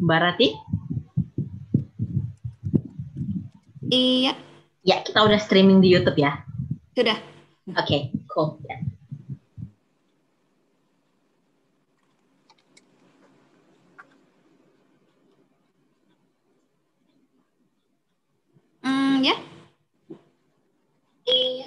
Mbak Rati? Iya. Ya, kita udah streaming di YouTube ya? Sudah. Oke, okay, cool. Ya. Mm, ya. Yeah. Iya.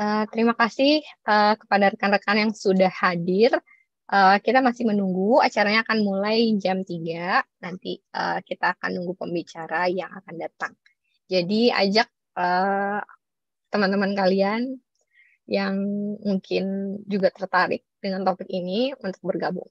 Uh, terima kasih uh, kepada rekan-rekan yang sudah hadir. Uh, kita masih menunggu, acaranya akan mulai jam 3. Nanti uh, kita akan nunggu pembicara yang akan datang. Jadi ajak teman-teman uh, teman -teman kalian yang mungkin juga tertarik dengan topik ini untuk bergabung.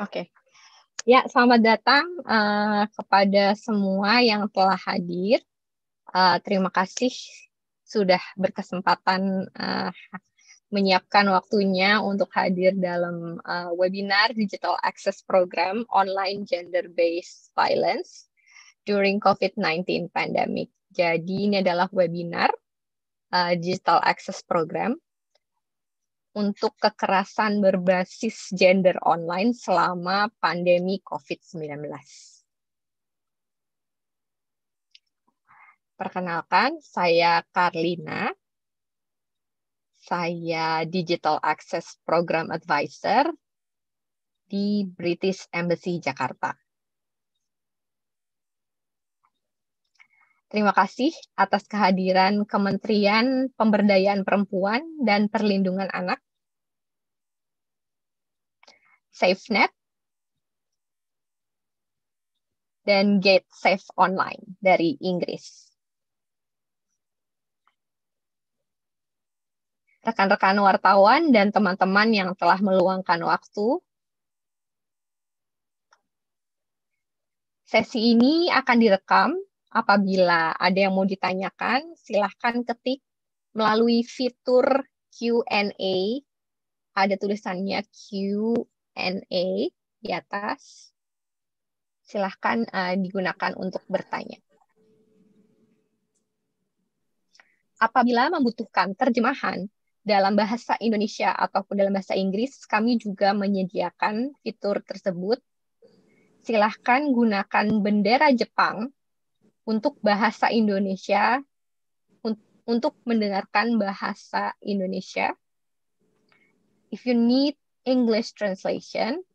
Oke. Okay. Ya, selamat datang uh, kepada semua yang telah hadir. Uh, terima kasih sudah berkesempatan uh, menyiapkan waktunya untuk hadir dalam uh, webinar Digital Access Program Online Gender Based Violence during COVID-19 Pandemic. Jadi ini adalah webinar uh, Digital Access Program untuk kekerasan berbasis gender online selama pandemi COVID-19. Perkenalkan, saya Karlina. Saya Digital Access Program Advisor di British Embassy Jakarta. Terima kasih atas kehadiran Kementerian Pemberdayaan Perempuan dan Perlindungan Anak, SafeNet, dan Gate Safe Online dari Inggris. rekan-rekan wartawan dan teman-teman yang telah meluangkan waktu. Sesi ini akan direkam Apabila ada yang mau ditanyakan, silahkan ketik melalui fitur Q&A. Ada tulisannya Q&A di atas. Silahkan uh, digunakan untuk bertanya. Apabila membutuhkan terjemahan dalam bahasa Indonesia ataupun dalam bahasa Inggris, kami juga menyediakan fitur tersebut. Silahkan gunakan bendera Jepang untuk bahasa Indonesia untuk mendengarkan bahasa Indonesia. If you need English translation,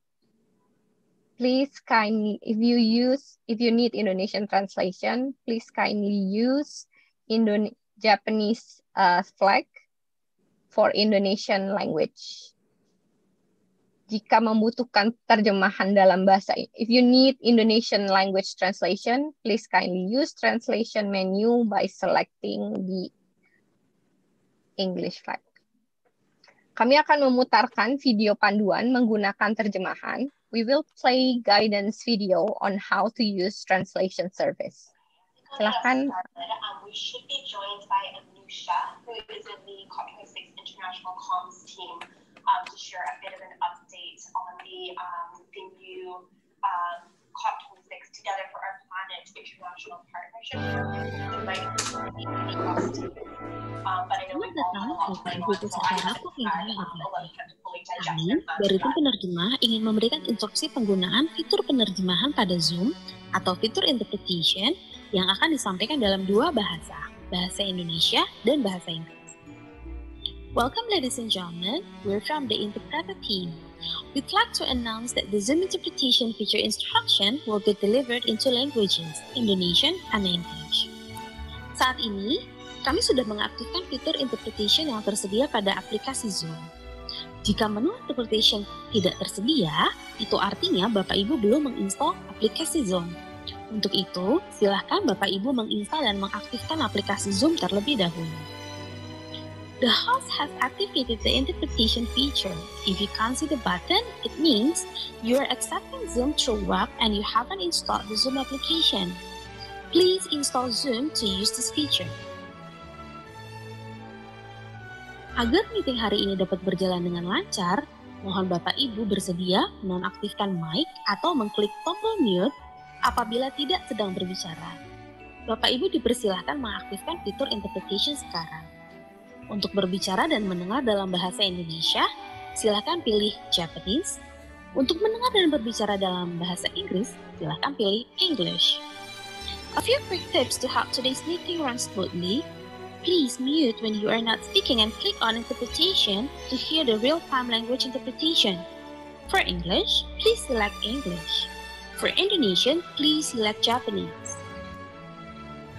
please kindly if you use if you need Indonesian translation, please kindly use Indo Japanese uh, flag for Indonesian language jika membutuhkan terjemahan dalam bahasa. If you need Indonesian language translation, please kindly use translation menu by selecting the English flag. Kami akan memutarkan video panduan menggunakan terjemahan. We will play guidance video on how to use translation service. Silahkan. International Comms team um, to share a bit of an update on the, um, the new um, COP26 Together for Our Planet International Partnership. Kami dari tim penerjemah ingin memberikan instruksi penggunaan fitur penerjemahan pada Zoom atau fitur interpretation yang akan disampaikan dalam dua bahasa, bahasa Indonesia dan bahasa Inggris. Welcome, ladies and gentlemen. We're from the Interpreter team. We'd like to announce that the Zoom interpretation feature instruction will be delivered in two languages, Indonesian and English. Saat ini, kami sudah mengaktifkan fitur interpretation yang tersedia pada aplikasi Zoom. Jika menu interpretation tidak tersedia, itu artinya Bapak Ibu belum menginstal aplikasi Zoom. Untuk itu, silahkan Bapak Ibu menginstal dan mengaktifkan aplikasi Zoom terlebih dahulu. The host has activated the interpretation feature. If you can't see the button, it means you are accessing Zoom through web and you haven't installed the Zoom application. Please install Zoom to use this feature. Agar meeting hari ini dapat berjalan dengan lancar, mohon Bapak Ibu bersedia menonaktifkan mic atau mengklik tombol mute apabila tidak sedang berbicara. Bapak Ibu dipersilahkan mengaktifkan fitur interpretation sekarang. Untuk berbicara dan mendengar dalam bahasa Indonesia, silakan pilih Japanese. Untuk mendengar dan berbicara dalam bahasa Inggris, silakan pilih English. A few quick tips to help today's meeting run smoothly. Please mute when you are not speaking and click on interpretation to hear the real-time language interpretation. For English, please select English. For Indonesian, please select Japanese.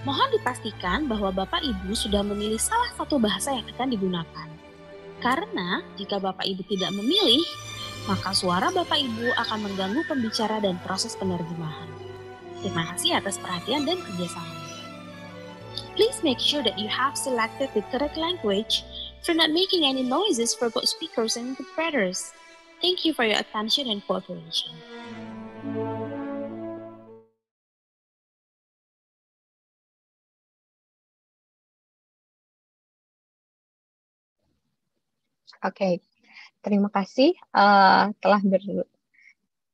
Mohon dipastikan bahwa Bapak Ibu sudah memilih salah satu bahasa yang akan digunakan. Karena jika Bapak Ibu tidak memilih, maka suara Bapak Ibu akan mengganggu pembicara dan proses penerjemahan. Terima kasih atas perhatian dan kerjasama. Please make sure that you have selected the correct language for not making any noises for both speakers and interpreters. Thank you for your attention and cooperation. Oke, okay. terima kasih uh, telah ber,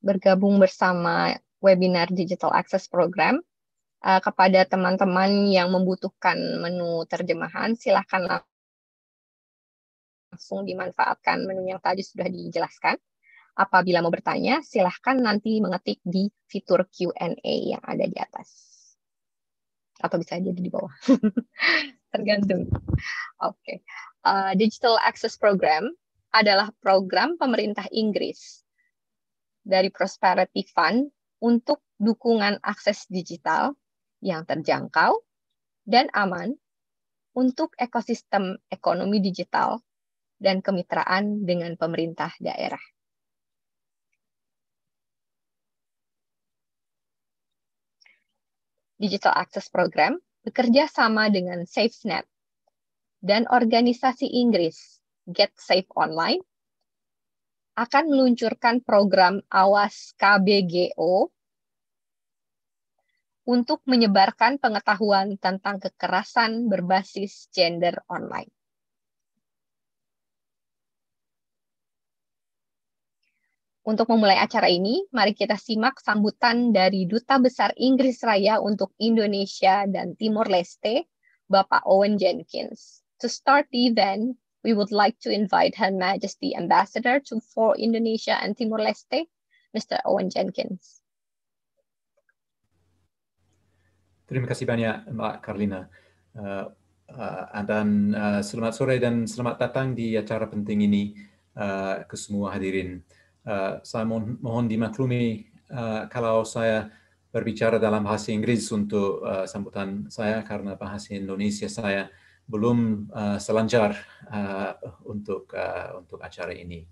bergabung bersama webinar Digital Access Program. Uh, kepada teman-teman yang membutuhkan menu terjemahan, silahkan langsung dimanfaatkan menu yang tadi sudah dijelaskan. Apabila mau bertanya, silahkan nanti mengetik di fitur Q&A yang ada di atas. Atau bisa jadi di bawah. Tergantung. Oke. Okay uh, Digital Access Program adalah program pemerintah Inggris dari Prosperity Fund untuk dukungan akses digital yang terjangkau dan aman untuk ekosistem ekonomi digital dan kemitraan dengan pemerintah daerah. Digital Access Program bekerja sama dengan SafeNet dan organisasi Inggris Get Safe Online akan meluncurkan program Awas KBGO untuk menyebarkan pengetahuan tentang kekerasan berbasis gender online. Untuk memulai acara ini, mari kita simak sambutan dari Duta Besar Inggris Raya untuk Indonesia dan Timor Leste, Bapak Owen Jenkins. To start the event, we would like to invite Her Majesty Ambassador to for Indonesia and Timor-Leste, Mr. Owen Jenkins. Terima kasih banyak Mbak Karlina. Uh, uh, dan uh, selamat sore dan selamat datang di acara penting ini uh, ke semua hadirin. Uh, saya mohon, mohon dimaklumi uh, kalau saya berbicara dalam bahasa Inggris untuk uh, sambutan saya karena bahasa Indonesia saya belum uh, selancar uh, untuk uh, untuk acara ini.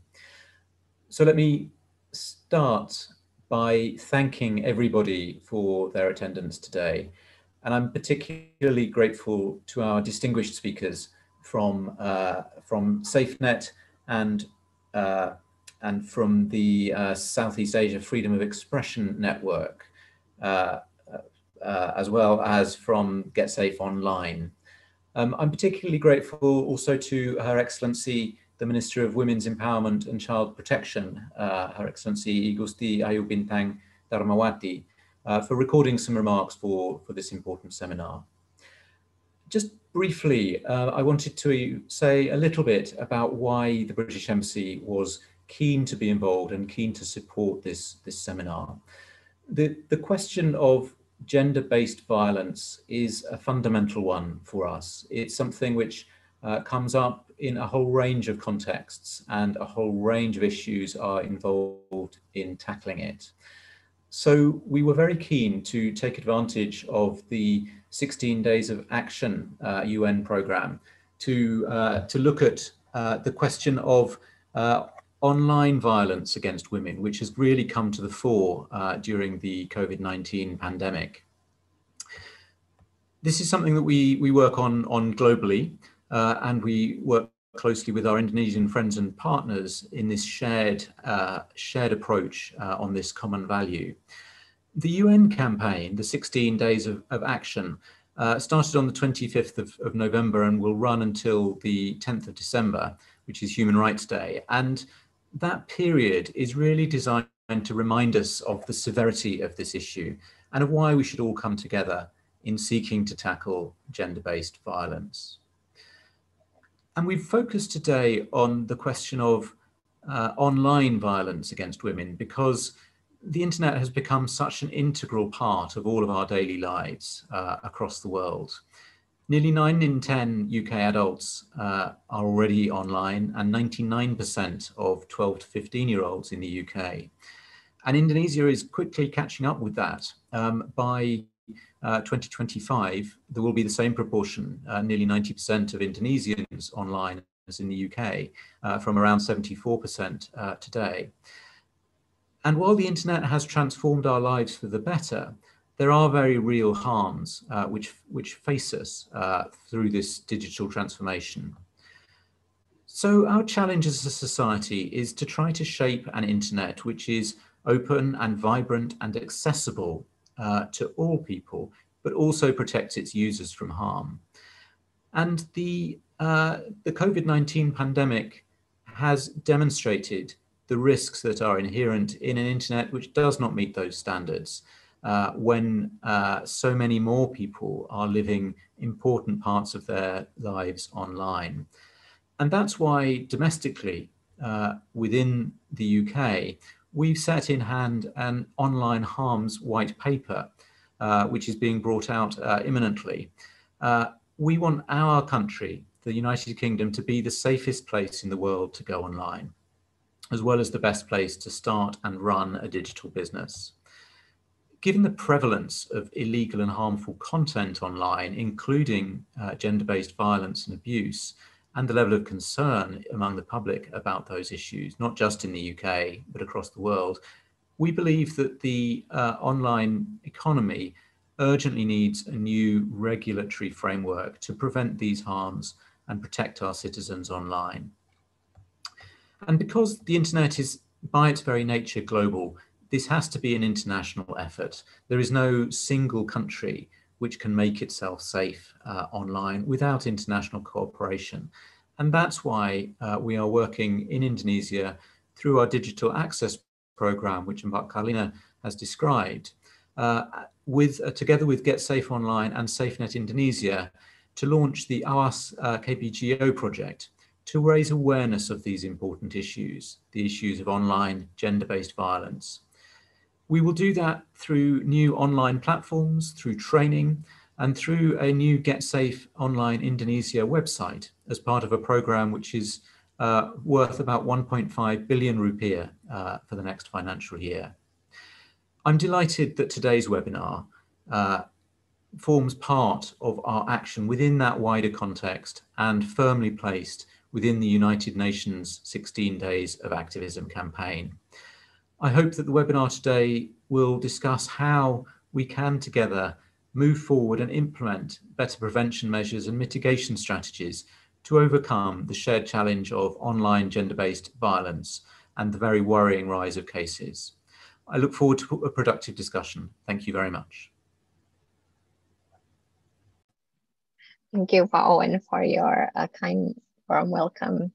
So let me start by thanking everybody for their attendance today. And I'm particularly grateful to our distinguished speakers from uh, from SafeNet and uh, and from the uh, Southeast Asia Freedom of Expression Network, as well as from Get Safe Online. Um, I'm particularly grateful also to Her Excellency, the Minister of Women's Empowerment and Child Protection, uh, Her Excellency Igusti Ayubintang Dharmawati, uh, for recording some remarks for, for this important seminar. Just briefly, uh, I wanted to say a little bit about why the British Embassy was keen to be involved and keen to support this, this seminar. The, the question of gender based violence is a fundamental one for us. It's something which uh, comes up in a whole range of contexts, and a whole range of issues are involved in tackling it. So we were very keen to take advantage of the 16 Days of Action uh, UN program to, uh, to look at uh, the question of uh, online violence against women, which has really come to the fore uh, during the COVID-19 pandemic. This is something that we, we work on, on globally, uh, and we work closely with our Indonesian friends and partners in this shared, uh, shared approach uh, on this common value. The UN campaign, the 16 Days of, of Action, uh, started on the 25th of, of November and will run until the 10th of December, which is Human Rights Day. And that period is really designed to remind us of the severity of this issue and of why we should all come together in seeking to tackle gender-based violence. And we've focused today on the question of uh, online violence against women because the internet has become such an integral part of all of our daily lives uh, across the world. Nearly 9 in 10 UK adults uh, are already online and 99% of 12 to 15 year olds in the UK. And Indonesia is quickly catching up with that. Um, by uh, 2025, there will be the same proportion, uh, nearly 90% of Indonesians online as in the UK, uh, from around 74% uh, today. And while the internet has transformed our lives for the better, there are very real harms uh, which, which face us uh, through this digital transformation. So our challenge as a society is to try to shape an internet which is open and vibrant and accessible uh, to all people, but also protects its users from harm. And the, uh, the COVID-19 pandemic has demonstrated the risks that are inherent in an internet which does not meet those standards uh, when uh, so many more people are living important parts of their lives online. And that's why domestically uh, within the UK, we've set in hand an online harms white paper, uh, which is being brought out uh, imminently. Uh, we want our country, the United Kingdom, to be the safest place in the world to go online, as well as the best place to start and run a digital business given the prevalence of illegal and harmful content online, including uh, gender based violence and abuse, and the level of concern among the public about those issues, not just in the UK, but across the world, we believe that the uh, online economy urgently needs a new regulatory framework to prevent these harms and protect our citizens online. And because the internet is by its very nature global, this has to be an international effort. There is no single country which can make itself safe uh, online without international cooperation. And that's why uh, we are working in Indonesia through our digital access program, which Mbak Karlina has described, uh, with, uh, together with Get Safe Online and SafeNet Indonesia, to launch the AWAS uh, KPGO project, to raise awareness of these important issues, the issues of online gender-based violence. We will do that through new online platforms, through training, and through a new Get Safe Online Indonesia website as part of a program which is uh, worth about 1.5 billion rupiah uh, for the next financial year. I'm delighted that today's webinar uh, forms part of our action within that wider context and firmly placed within the United Nations 16 Days of Activism campaign. I hope that the webinar today will discuss how we can together move forward and implement better prevention measures and mitigation strategies to overcome the shared challenge of online gender-based violence and the very worrying rise of cases. I look forward to a productive discussion. Thank you very much. Thank you, Owen, for your uh, kind warm welcome.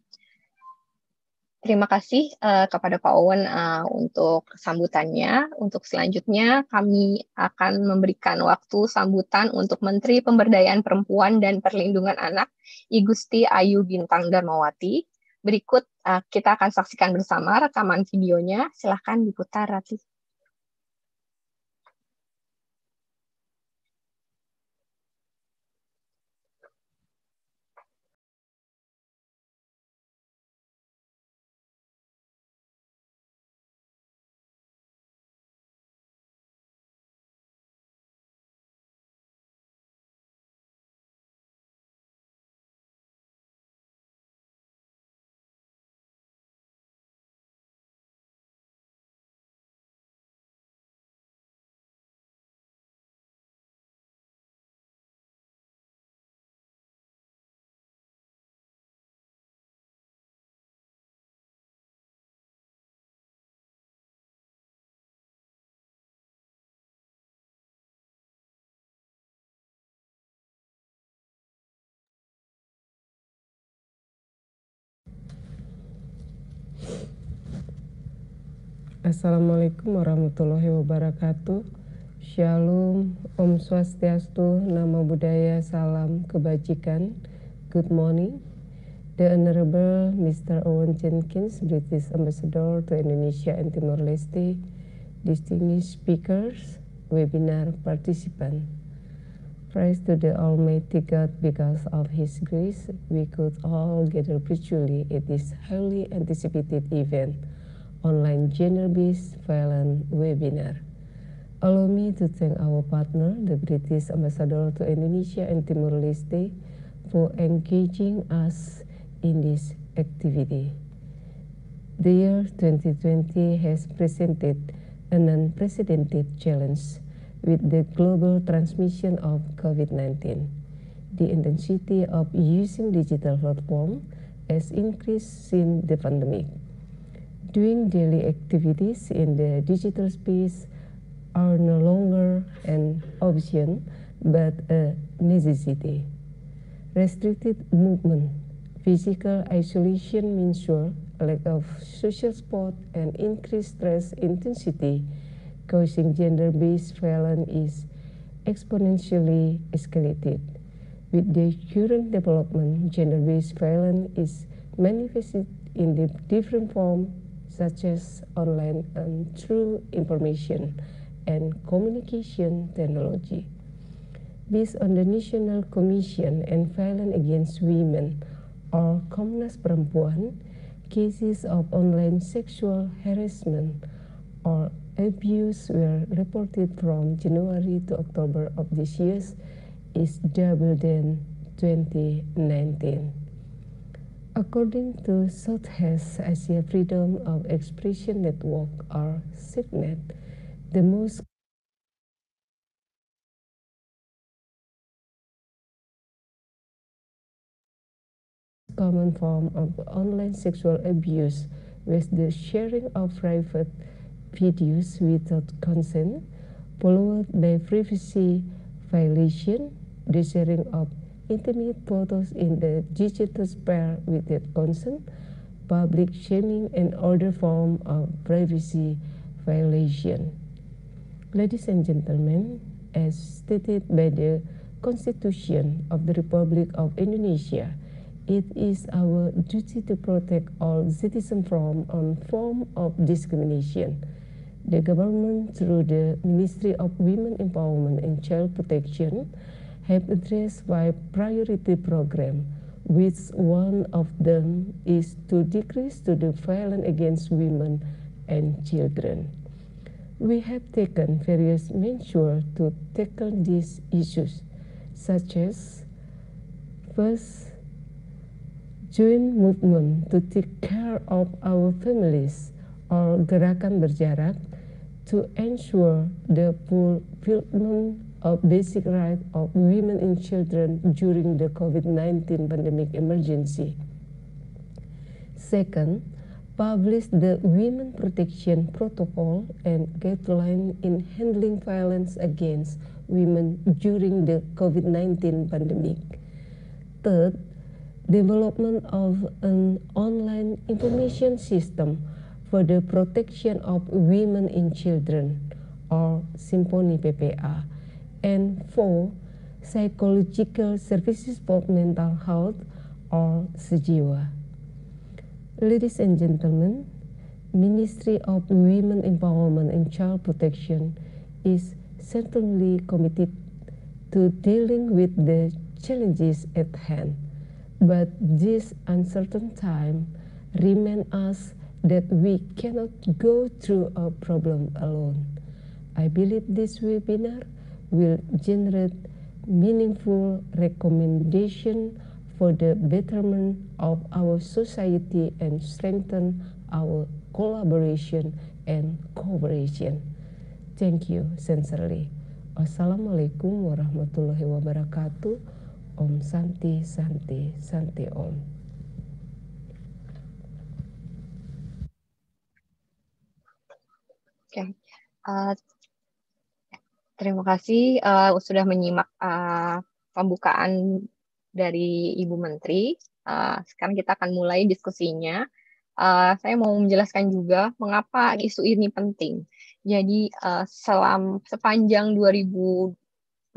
Terima kasih uh, kepada Pak Owen uh, untuk sambutannya. Untuk selanjutnya kami akan memberikan waktu sambutan untuk Menteri Pemberdayaan Perempuan dan Perlindungan Anak, Igusti Ayu Bintang Darmawati. Berikut uh, kita akan saksikan bersama rekaman videonya. Silahkan diputar, Ratih. Assalamualaikum warahmatullahi wabarakatuh. Shalom, Om Swastiastu, Nama Budaya, Salam Kebajikan. Good morning. The Honorable Mr. Owen Jenkins, British Ambassador to Indonesia and Timor-Leste, distinguished speakers, webinar participant. Praise to the Almighty God because of His grace, we could all gather virtually at this highly anticipated event online gender-based violence webinar. Allow me to thank our partner, the British Ambassador to Indonesia and Timor-Leste, for engaging us in this activity. The year 2020 has presented an unprecedented challenge with the global transmission of COVID-19. The intensity of using digital platform has increased since the pandemic doing daily activities in the digital space are no longer an option but a necessity. Restricted movement, physical isolation means sure, lack of social support and increased stress intensity causing gender-based violence is exponentially escalated. With the current development, gender-based violence is manifested in the different form such as online and through information and communication technology. Based on the National Commission on Violence Against Women, or Komnas Perempuan, cases of online sexual harassment or abuse were reported from January to October of this year is double than 2019. According to Southeast Asia Freedom of Expression Network, or SIFNET, the most common form of online sexual abuse was the sharing of private videos without consent, followed by privacy violation, the sharing of intimate photos in the digital sphere without consent, public shaming, and other form of privacy violation. Ladies and gentlemen, as stated by the Constitution of the Republic of Indonesia, it is our duty to protect all citizens from all form of discrimination. The government, through the Ministry of Women Empowerment and Child Protection, have addressed by priority program, which one of them is to decrease to the violence against women and children. We have taken various measures to tackle these issues, such as first, joint movement to take care of our families or gerakan berjarak to ensure the fulfillment of basic rights of women and children during the COVID-19 pandemic emergency. Second, publish the Women Protection Protocol and Guideline in Handling Violence Against Women during the COVID-19 pandemic. Third, development of an online information system for the protection of women and children, or SIMPONI PPA, and four, psychological services for mental health or SEJIWA. Ladies and gentlemen, Ministry of Women Empowerment and Child Protection is certainly committed to dealing with the challenges at hand. But this uncertain time reminds us that we cannot go through our problem alone. I believe this webinar will generate meaningful recommendation for the betterment of our society and strengthen our collaboration and cooperation. Thank you sincerely. Assalamualaikum warahmatullahi wabarakatuh. Om Santi, Santi, Santi Om. Okay. Uh, Terima kasih uh, sudah menyimak uh, pembukaan dari Ibu Menteri. Uh, sekarang kita akan mulai diskusinya. Uh, saya mau menjelaskan juga mengapa isu ini penting. Jadi uh, selam sepanjang 2000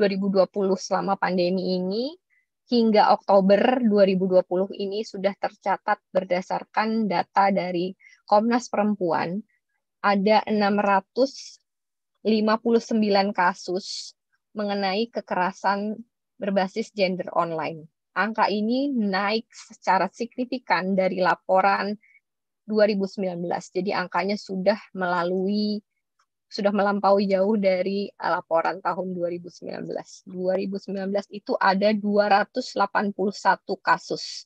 2020 selama pandemi ini hingga Oktober 2020 ini sudah tercatat berdasarkan data dari Komnas Perempuan ada 600 59 kasus mengenai kekerasan berbasis gender online. Angka ini naik secara signifikan dari laporan 2019. Jadi angkanya sudah melalui sudah melampaui jauh dari laporan tahun 2019. 2019 itu ada 281 kasus.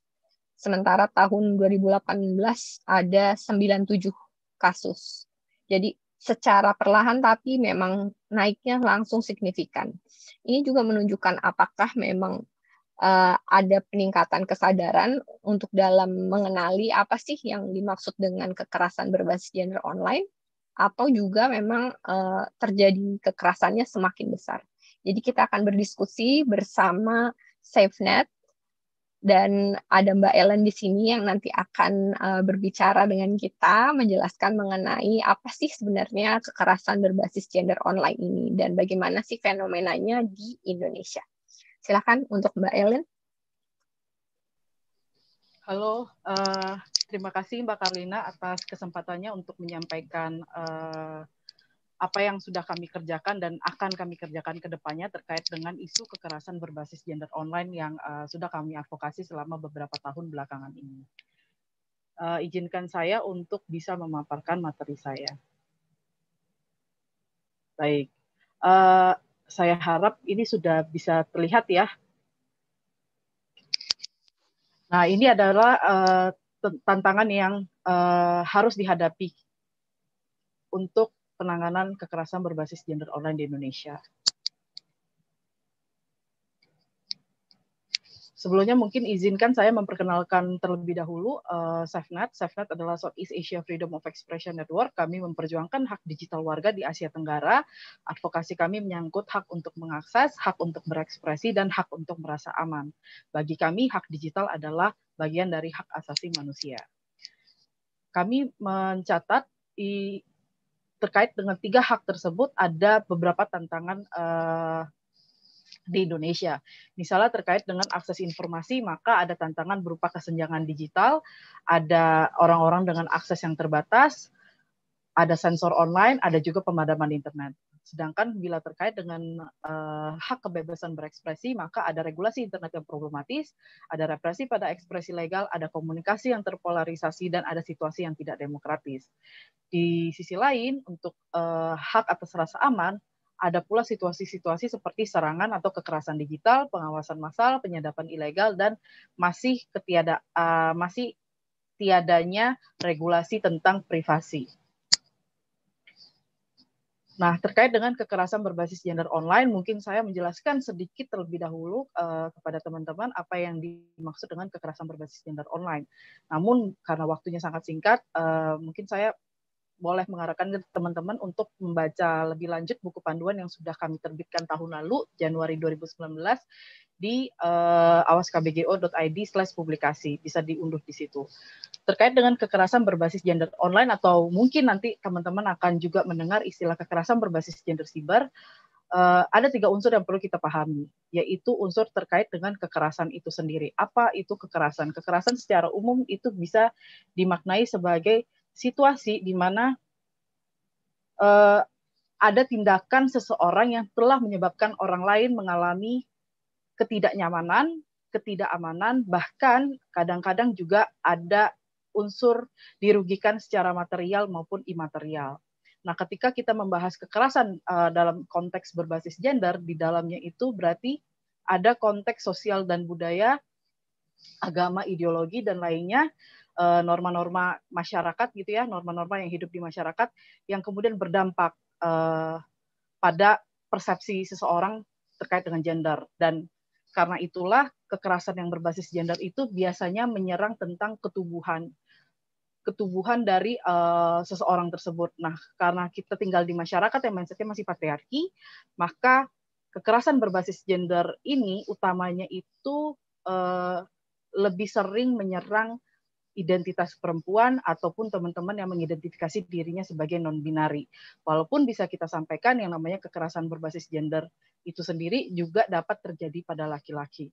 Sementara tahun 2018 ada 97 kasus. Jadi secara perlahan tapi memang naiknya langsung signifikan. Ini juga menunjukkan apakah memang uh, ada peningkatan kesadaran untuk dalam mengenali apa sih yang dimaksud dengan kekerasan berbasis gender online atau juga memang uh, terjadi kekerasannya semakin besar. Jadi kita akan berdiskusi bersama SafeNet dan ada Mbak Ellen di sini yang nanti akan uh, berbicara dengan kita menjelaskan mengenai apa sih sebenarnya kekerasan berbasis gender online ini dan bagaimana sih fenomenanya di Indonesia. Silakan untuk Mbak Ellen. Halo, uh, terima kasih Mbak Karlina atas kesempatannya untuk menyampaikan uh, apa yang sudah kami kerjakan dan akan kami kerjakan ke depannya terkait dengan isu kekerasan berbasis gender online yang uh, sudah kami advokasi selama beberapa tahun belakangan ini. Uh, izinkan saya untuk bisa memaparkan materi saya. Baik, uh, saya harap ini sudah bisa terlihat ya. Nah, ini adalah uh, tantangan yang uh, harus dihadapi untuk penanganan kekerasan berbasis gender online di Indonesia. Sebelumnya mungkin izinkan saya memperkenalkan terlebih dahulu uh, SafeNet. SafeNet adalah Southeast Asia Freedom of Expression Network. Kami memperjuangkan hak digital warga di Asia Tenggara. Advokasi kami menyangkut hak untuk mengakses, hak untuk berekspresi, dan hak untuk merasa aman. Bagi kami, hak digital adalah bagian dari hak asasi manusia. Kami mencatat terkait dengan tiga hak tersebut ada beberapa tantangan uh, di Indonesia. Misalnya terkait dengan akses informasi, maka ada tantangan berupa kesenjangan digital, ada orang-orang dengan akses yang terbatas, ada sensor online, ada juga pemadaman internet. Sedangkan bila terkait dengan uh, hak kebebasan berekspresi, maka ada regulasi internet yang problematis, ada represi pada ekspresi legal, ada komunikasi yang terpolarisasi, dan ada situasi yang tidak demokratis. Di sisi lain, untuk uh, hak atas rasa aman, ada pula situasi-situasi seperti serangan atau kekerasan digital, pengawasan massal, penyadapan ilegal, dan masih ketiada uh, masih tiadanya regulasi tentang privasi. Nah, terkait dengan kekerasan berbasis gender online, mungkin saya menjelaskan sedikit terlebih dahulu uh, kepada teman-teman apa yang dimaksud dengan kekerasan berbasis gender online. Namun, karena waktunya sangat singkat, uh, mungkin saya boleh mengarahkan teman-teman untuk membaca lebih lanjut buku panduan yang sudah kami terbitkan tahun lalu, Januari 2019, di uh, awaskbgo.id slash publikasi. Bisa diunduh di situ. Terkait dengan kekerasan berbasis gender online atau mungkin nanti teman-teman akan juga mendengar istilah kekerasan berbasis gender siber, uh, ada tiga unsur yang perlu kita pahami, yaitu unsur terkait dengan kekerasan itu sendiri. Apa itu kekerasan? Kekerasan secara umum itu bisa dimaknai sebagai situasi di mana uh, ada tindakan seseorang yang telah menyebabkan orang lain mengalami ketidaknyamanan, ketidakamanan, bahkan kadang-kadang juga ada unsur dirugikan secara material maupun imaterial. Nah, ketika kita membahas kekerasan uh, dalam konteks berbasis gender, di dalamnya itu berarti ada konteks sosial dan budaya, agama, ideologi, dan lainnya, eh, norma-norma uh, masyarakat gitu ya, norma-norma yang hidup di masyarakat yang kemudian berdampak uh, pada persepsi seseorang terkait dengan gender. Dan karena itulah kekerasan yang berbasis gender itu biasanya menyerang tentang ketubuhan ketubuhan dari uh, seseorang tersebut. Nah, karena kita tinggal di masyarakat yang mindsetnya masih patriarki, maka kekerasan berbasis gender ini utamanya itu uh, lebih sering menyerang identitas perempuan ataupun teman-teman yang mengidentifikasi dirinya sebagai non-binari. Walaupun bisa kita sampaikan yang namanya kekerasan berbasis gender itu sendiri juga dapat terjadi pada laki-laki.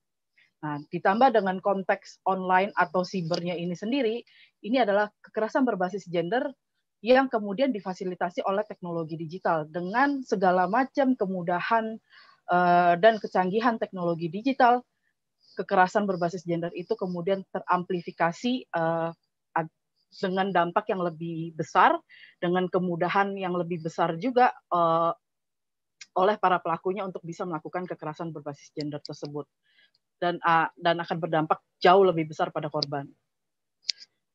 Nah, ditambah dengan konteks online atau sibernya ini sendiri, ini adalah kekerasan berbasis gender yang kemudian difasilitasi oleh teknologi digital dengan segala macam kemudahan eh, dan kecanggihan teknologi digital kekerasan berbasis gender itu kemudian teramplifikasi uh, dengan dampak yang lebih besar, dengan kemudahan yang lebih besar juga uh, oleh para pelakunya untuk bisa melakukan kekerasan berbasis gender tersebut dan uh, dan akan berdampak jauh lebih besar pada korban.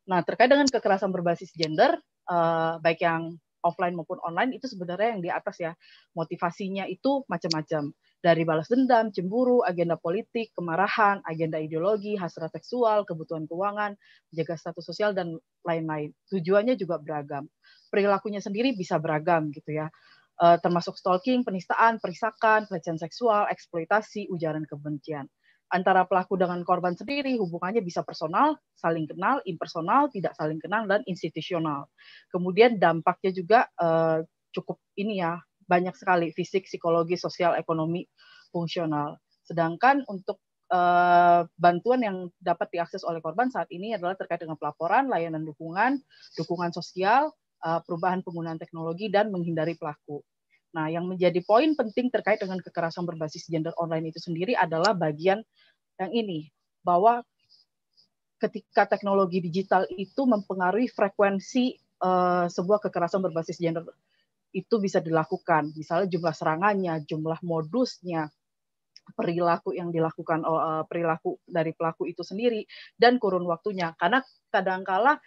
Nah terkait dengan kekerasan berbasis gender, uh, baik yang offline maupun online itu sebenarnya yang di atas ya motivasinya itu macam-macam dari balas dendam, cemburu, agenda politik, kemarahan, agenda ideologi, hasrat seksual, kebutuhan keuangan, menjaga status sosial dan lain-lain. Tujuannya juga beragam. Perilakunya sendiri bisa beragam gitu ya. Eh, termasuk stalking, penistaan, perisakan, pelecehan seksual, eksploitasi, ujaran kebencian. Antara pelaku dengan korban sendiri hubungannya bisa personal, saling kenal, impersonal, tidak saling kenal dan institusional. Kemudian dampaknya juga e, cukup ini ya banyak sekali fisik, psikologi, sosial, ekonomi, fungsional. Sedangkan untuk eh, bantuan yang dapat diakses oleh korban saat ini adalah terkait dengan pelaporan, layanan dukungan, dukungan sosial, eh, perubahan penggunaan teknologi, dan menghindari pelaku. Nah, yang menjadi poin penting terkait dengan kekerasan berbasis gender online itu sendiri adalah bagian yang ini, bahwa ketika teknologi digital itu mempengaruhi frekuensi uh, sebuah kekerasan berbasis gender itu bisa dilakukan. Misalnya jumlah serangannya, jumlah modusnya, perilaku yang dilakukan eh, perilaku dari pelaku itu sendiri dan kurun waktunya. Karena kadangkala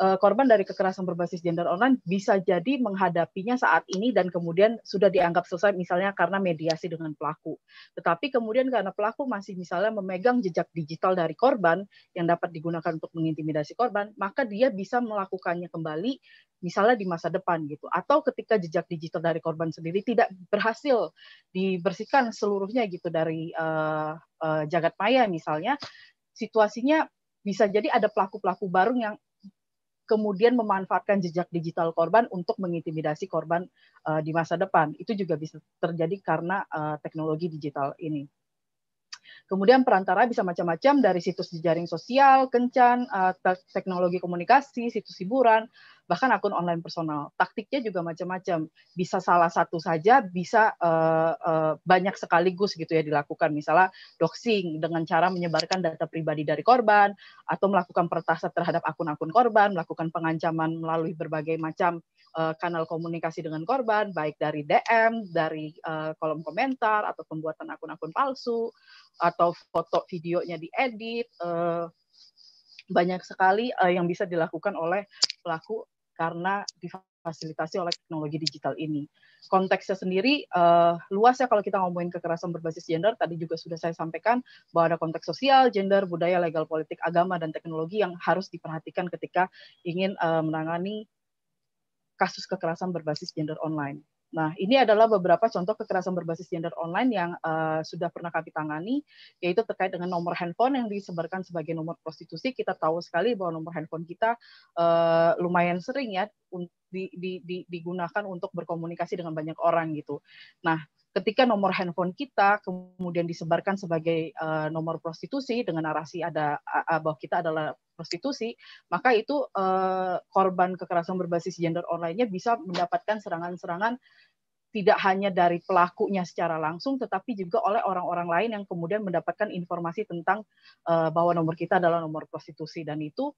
Eh, korban dari kekerasan berbasis gender online bisa jadi menghadapinya saat ini dan kemudian sudah dianggap selesai misalnya karena mediasi dengan pelaku. Tetapi kemudian karena pelaku masih misalnya memegang jejak digital dari korban yang dapat digunakan untuk mengintimidasi korban, maka dia bisa melakukannya kembali misalnya di masa depan gitu atau ketika jejak digital dari korban sendiri tidak berhasil dibersihkan seluruhnya gitu dari uh, uh, jagat maya misalnya situasinya bisa jadi ada pelaku-pelaku baru yang kemudian memanfaatkan jejak digital korban untuk mengintimidasi korban uh, di masa depan. Itu juga bisa terjadi karena uh, teknologi digital ini. Kemudian perantara bisa macam-macam dari situs jejaring sosial, kencan, eh, teknologi komunikasi, situs hiburan, bahkan akun online personal. Taktiknya juga macam-macam. Bisa salah satu saja, bisa eh, eh, banyak sekaligus gitu ya dilakukan. Misalnya doxing dengan cara menyebarkan data pribadi dari korban atau melakukan pertasa terhadap akun-akun korban, melakukan pengancaman melalui berbagai macam uh, kanal komunikasi dengan korban, baik dari DM, dari uh, kolom komentar, atau pembuatan akun-akun palsu, atau foto videonya diedit. Uh, banyak sekali uh, yang bisa dilakukan oleh pelaku karena difasilitasi oleh teknologi digital ini. Konteksnya sendiri uh, luas ya kalau kita ngomongin kekerasan berbasis gender, tadi juga sudah saya sampaikan bahwa ada konteks sosial, gender, budaya, legal, politik, agama, dan teknologi yang harus diperhatikan ketika ingin uh, menangani kasus kekerasan berbasis gender online. Nah, ini adalah beberapa contoh kekerasan berbasis gender online yang uh, sudah pernah kami tangani, yaitu terkait dengan nomor handphone yang disebarkan sebagai nomor prostitusi. Kita tahu sekali bahwa nomor handphone kita uh, lumayan sering ya di, di, di, digunakan untuk berkomunikasi dengan banyak orang gitu. Nah, ketika nomor handphone kita kemudian disebarkan sebagai uh, nomor prostitusi dengan narasi ada uh, bahwa kita adalah prostitusi, maka itu uh, korban kekerasan berbasis gender online-nya bisa mendapatkan serangan-serangan tidak hanya dari pelakunya secara langsung, tetapi juga oleh orang-orang lain yang kemudian mendapatkan informasi tentang uh, bahwa nomor kita adalah nomor prostitusi dan itu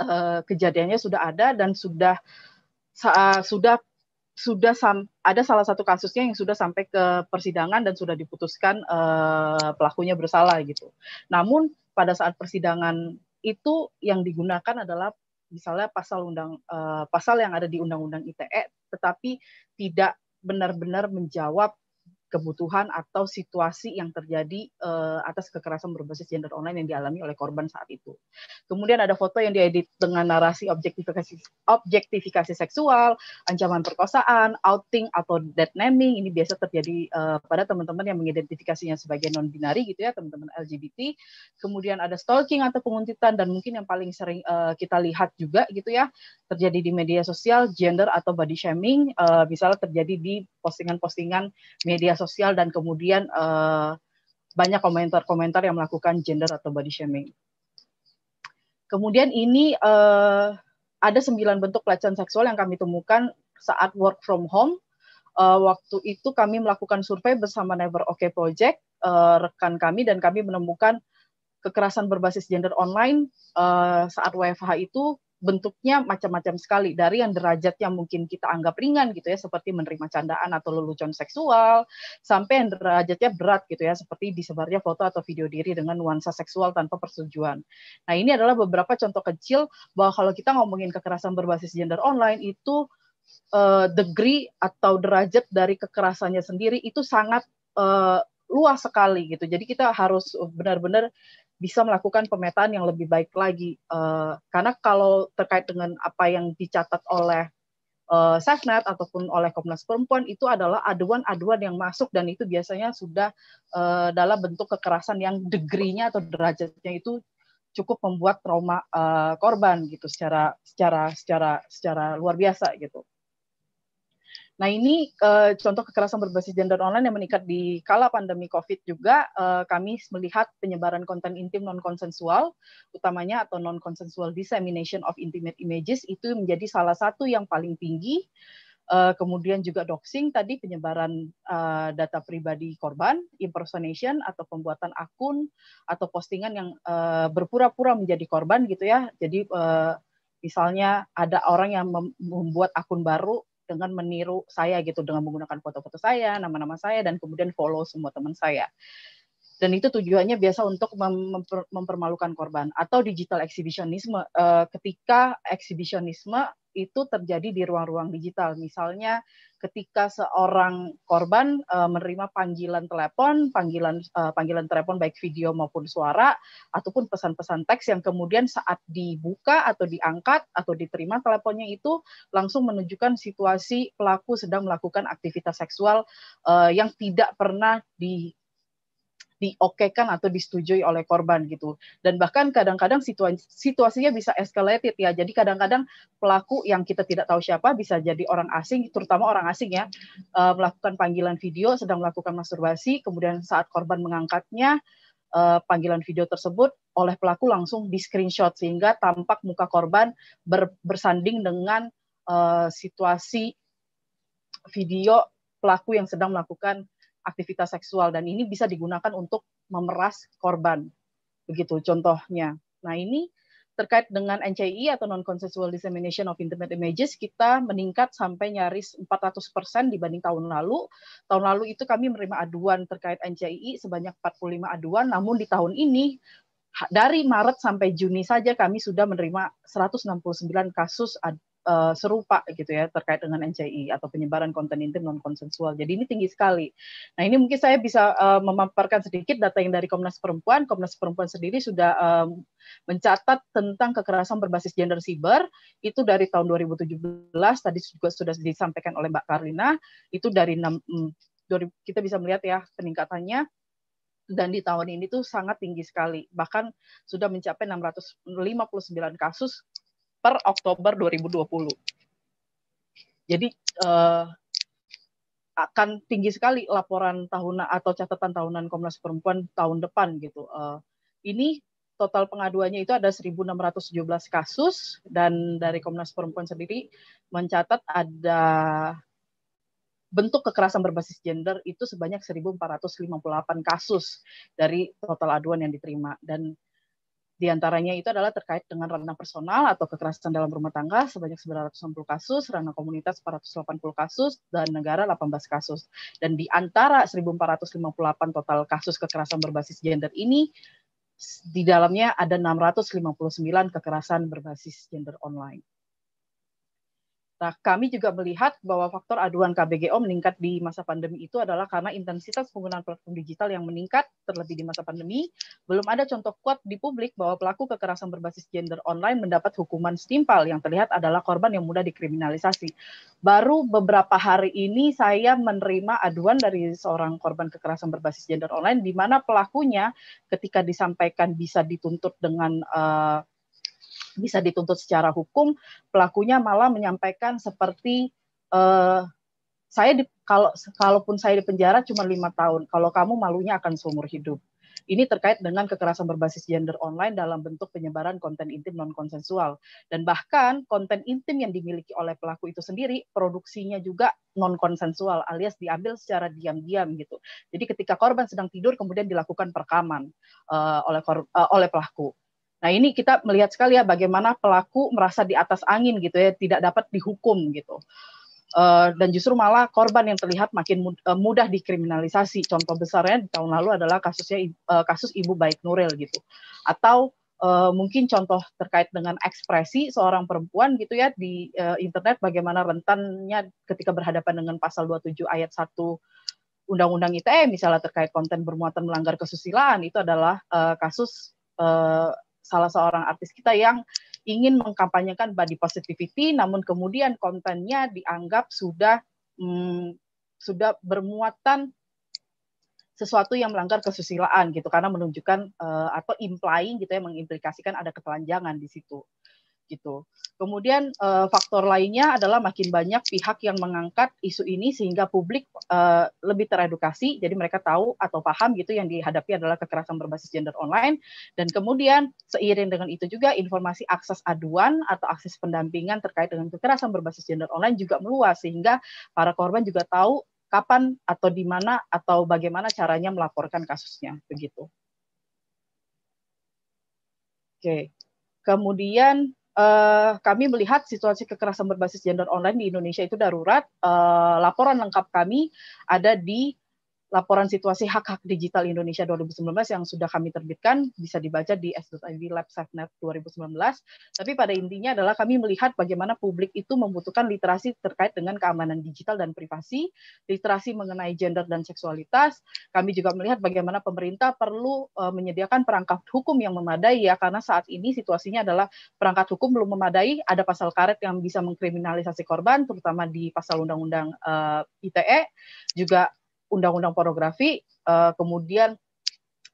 uh, kejadiannya sudah ada dan sudah sudah sudah sam ada salah satu kasusnya yang sudah sampai ke persidangan dan sudah diputuskan uh, pelakunya bersalah gitu. Namun pada saat persidangan itu yang digunakan adalah misalnya pasal undang uh, pasal yang ada di undang-undang ITE tetapi tidak benar-benar menjawab kebutuhan atau situasi yang terjadi uh, atas kekerasan berbasis gender online yang dialami oleh korban saat itu. Kemudian ada foto yang diedit dengan narasi objektifikasi objektifikasi seksual, ancaman perkosaan, outing atau dead naming. Ini biasa terjadi uh, pada teman-teman yang mengidentifikasinya sebagai non binari gitu ya, teman-teman LGBT. Kemudian ada stalking atau penguntitan dan mungkin yang paling sering uh, kita lihat juga gitu ya, terjadi di media sosial gender atau body shaming uh, misalnya terjadi di postingan-postingan media sosial dan kemudian uh, banyak komentar-komentar yang melakukan gender atau body shaming. Kemudian ini uh, ada sembilan bentuk pelecehan seksual yang kami temukan saat work from home. Uh, waktu itu kami melakukan survei bersama Never Okay Project, uh, rekan kami, dan kami menemukan kekerasan berbasis gender online uh, saat WFH itu bentuknya macam-macam sekali dari yang derajat yang mungkin kita anggap ringan gitu ya seperti menerima candaan atau lelucon seksual sampai yang derajatnya berat gitu ya seperti disebarnya foto atau video diri dengan nuansa seksual tanpa persetujuan. Nah, ini adalah beberapa contoh kecil bahwa kalau kita ngomongin kekerasan berbasis gender online itu uh, degree atau derajat dari kekerasannya sendiri itu sangat uh, luas sekali gitu. Jadi kita harus benar-benar bisa melakukan pemetaan yang lebih baik lagi. Uh, karena kalau terkait dengan apa yang dicatat oleh uh, Safenet ataupun oleh Komnas Perempuan itu adalah aduan-aduan yang masuk dan itu biasanya sudah uh, dalam bentuk kekerasan yang degrinya atau derajatnya itu cukup membuat trauma uh, korban gitu secara secara secara secara luar biasa gitu. Nah ini uh, contoh kekerasan berbasis gender online yang meningkat di kala pandemi COVID juga uh, kami melihat penyebaran konten intim non konsensual, utamanya atau non konsensual dissemination of intimate images itu menjadi salah satu yang paling tinggi. Uh, kemudian juga doxing tadi penyebaran uh, data pribadi korban, impersonation atau pembuatan akun atau postingan yang uh, berpura-pura menjadi korban gitu ya. Jadi uh, misalnya ada orang yang membuat akun baru dengan meniru saya gitu dengan menggunakan foto-foto saya, nama-nama saya dan kemudian follow semua teman saya. Dan itu tujuannya biasa untuk memper mempermalukan korban atau digital exhibitionisme eh, ketika exhibitionisme itu terjadi di ruang-ruang digital. Misalnya ketika seorang korban e, menerima panggilan telepon, panggilan e, panggilan telepon baik video maupun suara ataupun pesan-pesan teks yang kemudian saat dibuka atau diangkat atau diterima teleponnya itu langsung menunjukkan situasi pelaku sedang melakukan aktivitas seksual e, yang tidak pernah di diokekan atau disetujui oleh korban gitu. Dan bahkan kadang-kadang situasi, situasinya bisa escalated ya. Jadi kadang-kadang pelaku yang kita tidak tahu siapa bisa jadi orang asing, terutama orang asing ya, uh, melakukan panggilan video sedang melakukan masturbasi, kemudian saat korban mengangkatnya uh, panggilan video tersebut oleh pelaku langsung di screenshot sehingga tampak muka korban ber, bersanding dengan uh, situasi video pelaku yang sedang melakukan aktivitas seksual dan ini bisa digunakan untuk memeras korban. Begitu contohnya. Nah, ini terkait dengan NCI atau non consensual dissemination of intimate images kita meningkat sampai nyaris 400% dibanding tahun lalu. Tahun lalu itu kami menerima aduan terkait NCI sebanyak 45 aduan, namun di tahun ini dari Maret sampai Juni saja kami sudah menerima 169 kasus uh, serupa gitu ya terkait dengan NCI atau penyebaran konten intim non konsensual. Jadi ini tinggi sekali. Nah ini mungkin saya bisa uh, memaparkan sedikit data yang dari Komnas Perempuan. Komnas Perempuan sendiri sudah um, mencatat tentang kekerasan berbasis gender siber itu dari tahun 2017 tadi juga sudah disampaikan oleh Mbak Karina itu dari 6 hmm, kita bisa melihat ya peningkatannya dan di tahun ini tuh sangat tinggi sekali bahkan sudah mencapai 659 kasus per Oktober 2020. Jadi uh, akan tinggi sekali laporan tahunan atau catatan tahunan Komnas Perempuan tahun depan gitu. Uh, ini total pengaduannya itu ada 1.617 kasus dan dari Komnas Perempuan sendiri mencatat ada bentuk kekerasan berbasis gender itu sebanyak 1.458 kasus dari total aduan yang diterima dan di antaranya itu adalah terkait dengan ranah personal atau kekerasan dalam rumah tangga sebanyak 960 kasus, ranah komunitas 480 kasus, dan negara 18 kasus. Dan di antara 1.458 total kasus kekerasan berbasis gender ini, di dalamnya ada 659 kekerasan berbasis gender online. Nah, kami juga melihat bahwa faktor aduan KBGO meningkat di masa pandemi itu adalah karena intensitas penggunaan platform digital yang meningkat terlebih di masa pandemi. Belum ada contoh kuat di publik bahwa pelaku kekerasan berbasis gender online mendapat hukuman setimpal yang terlihat adalah korban yang mudah dikriminalisasi. Baru beberapa hari ini saya menerima aduan dari seorang korban kekerasan berbasis gender online di mana pelakunya ketika disampaikan bisa dituntut dengan uh, bisa dituntut secara hukum, pelakunya malah menyampaikan seperti eh, saya di, kalau kalaupun saya di penjara cuma lima tahun, kalau kamu malunya akan seumur hidup. Ini terkait dengan kekerasan berbasis gender online dalam bentuk penyebaran konten intim non konsensual dan bahkan konten intim yang dimiliki oleh pelaku itu sendiri produksinya juga non konsensual alias diambil secara diam-diam gitu. Jadi ketika korban sedang tidur kemudian dilakukan perekaman uh, oleh uh, oleh pelaku. Nah ini kita melihat sekali ya bagaimana pelaku merasa di atas angin gitu ya, tidak dapat dihukum gitu. Uh, dan justru malah korban yang terlihat makin eh, mudah dikriminalisasi. Contoh besarnya di tahun lalu adalah kasusnya uh, kasus Ibu Baik Nuril gitu. Atau uh, mungkin contoh terkait dengan ekspresi seorang perempuan gitu ya di uh, internet bagaimana rentannya ketika berhadapan dengan pasal 27 ayat 1 Undang-Undang ITE misalnya terkait konten bermuatan melanggar kesusilaan itu adalah uh, kasus uh, salah seorang artis kita yang ingin mengkampanyekan body positivity, namun kemudian kontennya dianggap sudah hmm, sudah bermuatan sesuatu yang melanggar kesusilaan gitu karena menunjukkan uh, atau implying gitu ya mengimplikasikan ada ketelanjangan di situ gitu. Kemudian uh, faktor lainnya adalah makin banyak pihak yang mengangkat isu ini sehingga publik uh, lebih teredukasi, jadi mereka tahu atau paham gitu yang dihadapi adalah kekerasan berbasis gender online. Dan kemudian seiring dengan itu juga informasi akses aduan atau akses pendampingan terkait dengan kekerasan berbasis gender online juga meluas sehingga para korban juga tahu kapan atau di mana atau bagaimana caranya melaporkan kasusnya begitu. Oke, kemudian uh, kami melihat situasi kekerasan berbasis gender online di Indonesia itu darurat. Uh, laporan lengkap kami ada di laporan situasi hak-hak digital Indonesia 2019 yang sudah kami terbitkan bisa dibaca di S.id Lab 2019. Tapi pada intinya adalah kami melihat bagaimana publik itu membutuhkan literasi terkait dengan keamanan digital dan privasi, literasi mengenai gender dan seksualitas. Kami juga melihat bagaimana pemerintah perlu eh, menyediakan perangkat hukum yang memadai ya karena saat ini situasinya adalah perangkat hukum belum memadai, ada pasal karet yang bisa mengkriminalisasi korban terutama di pasal undang-undang eh, ITE. Juga undang-undang pornografi, uh, kemudian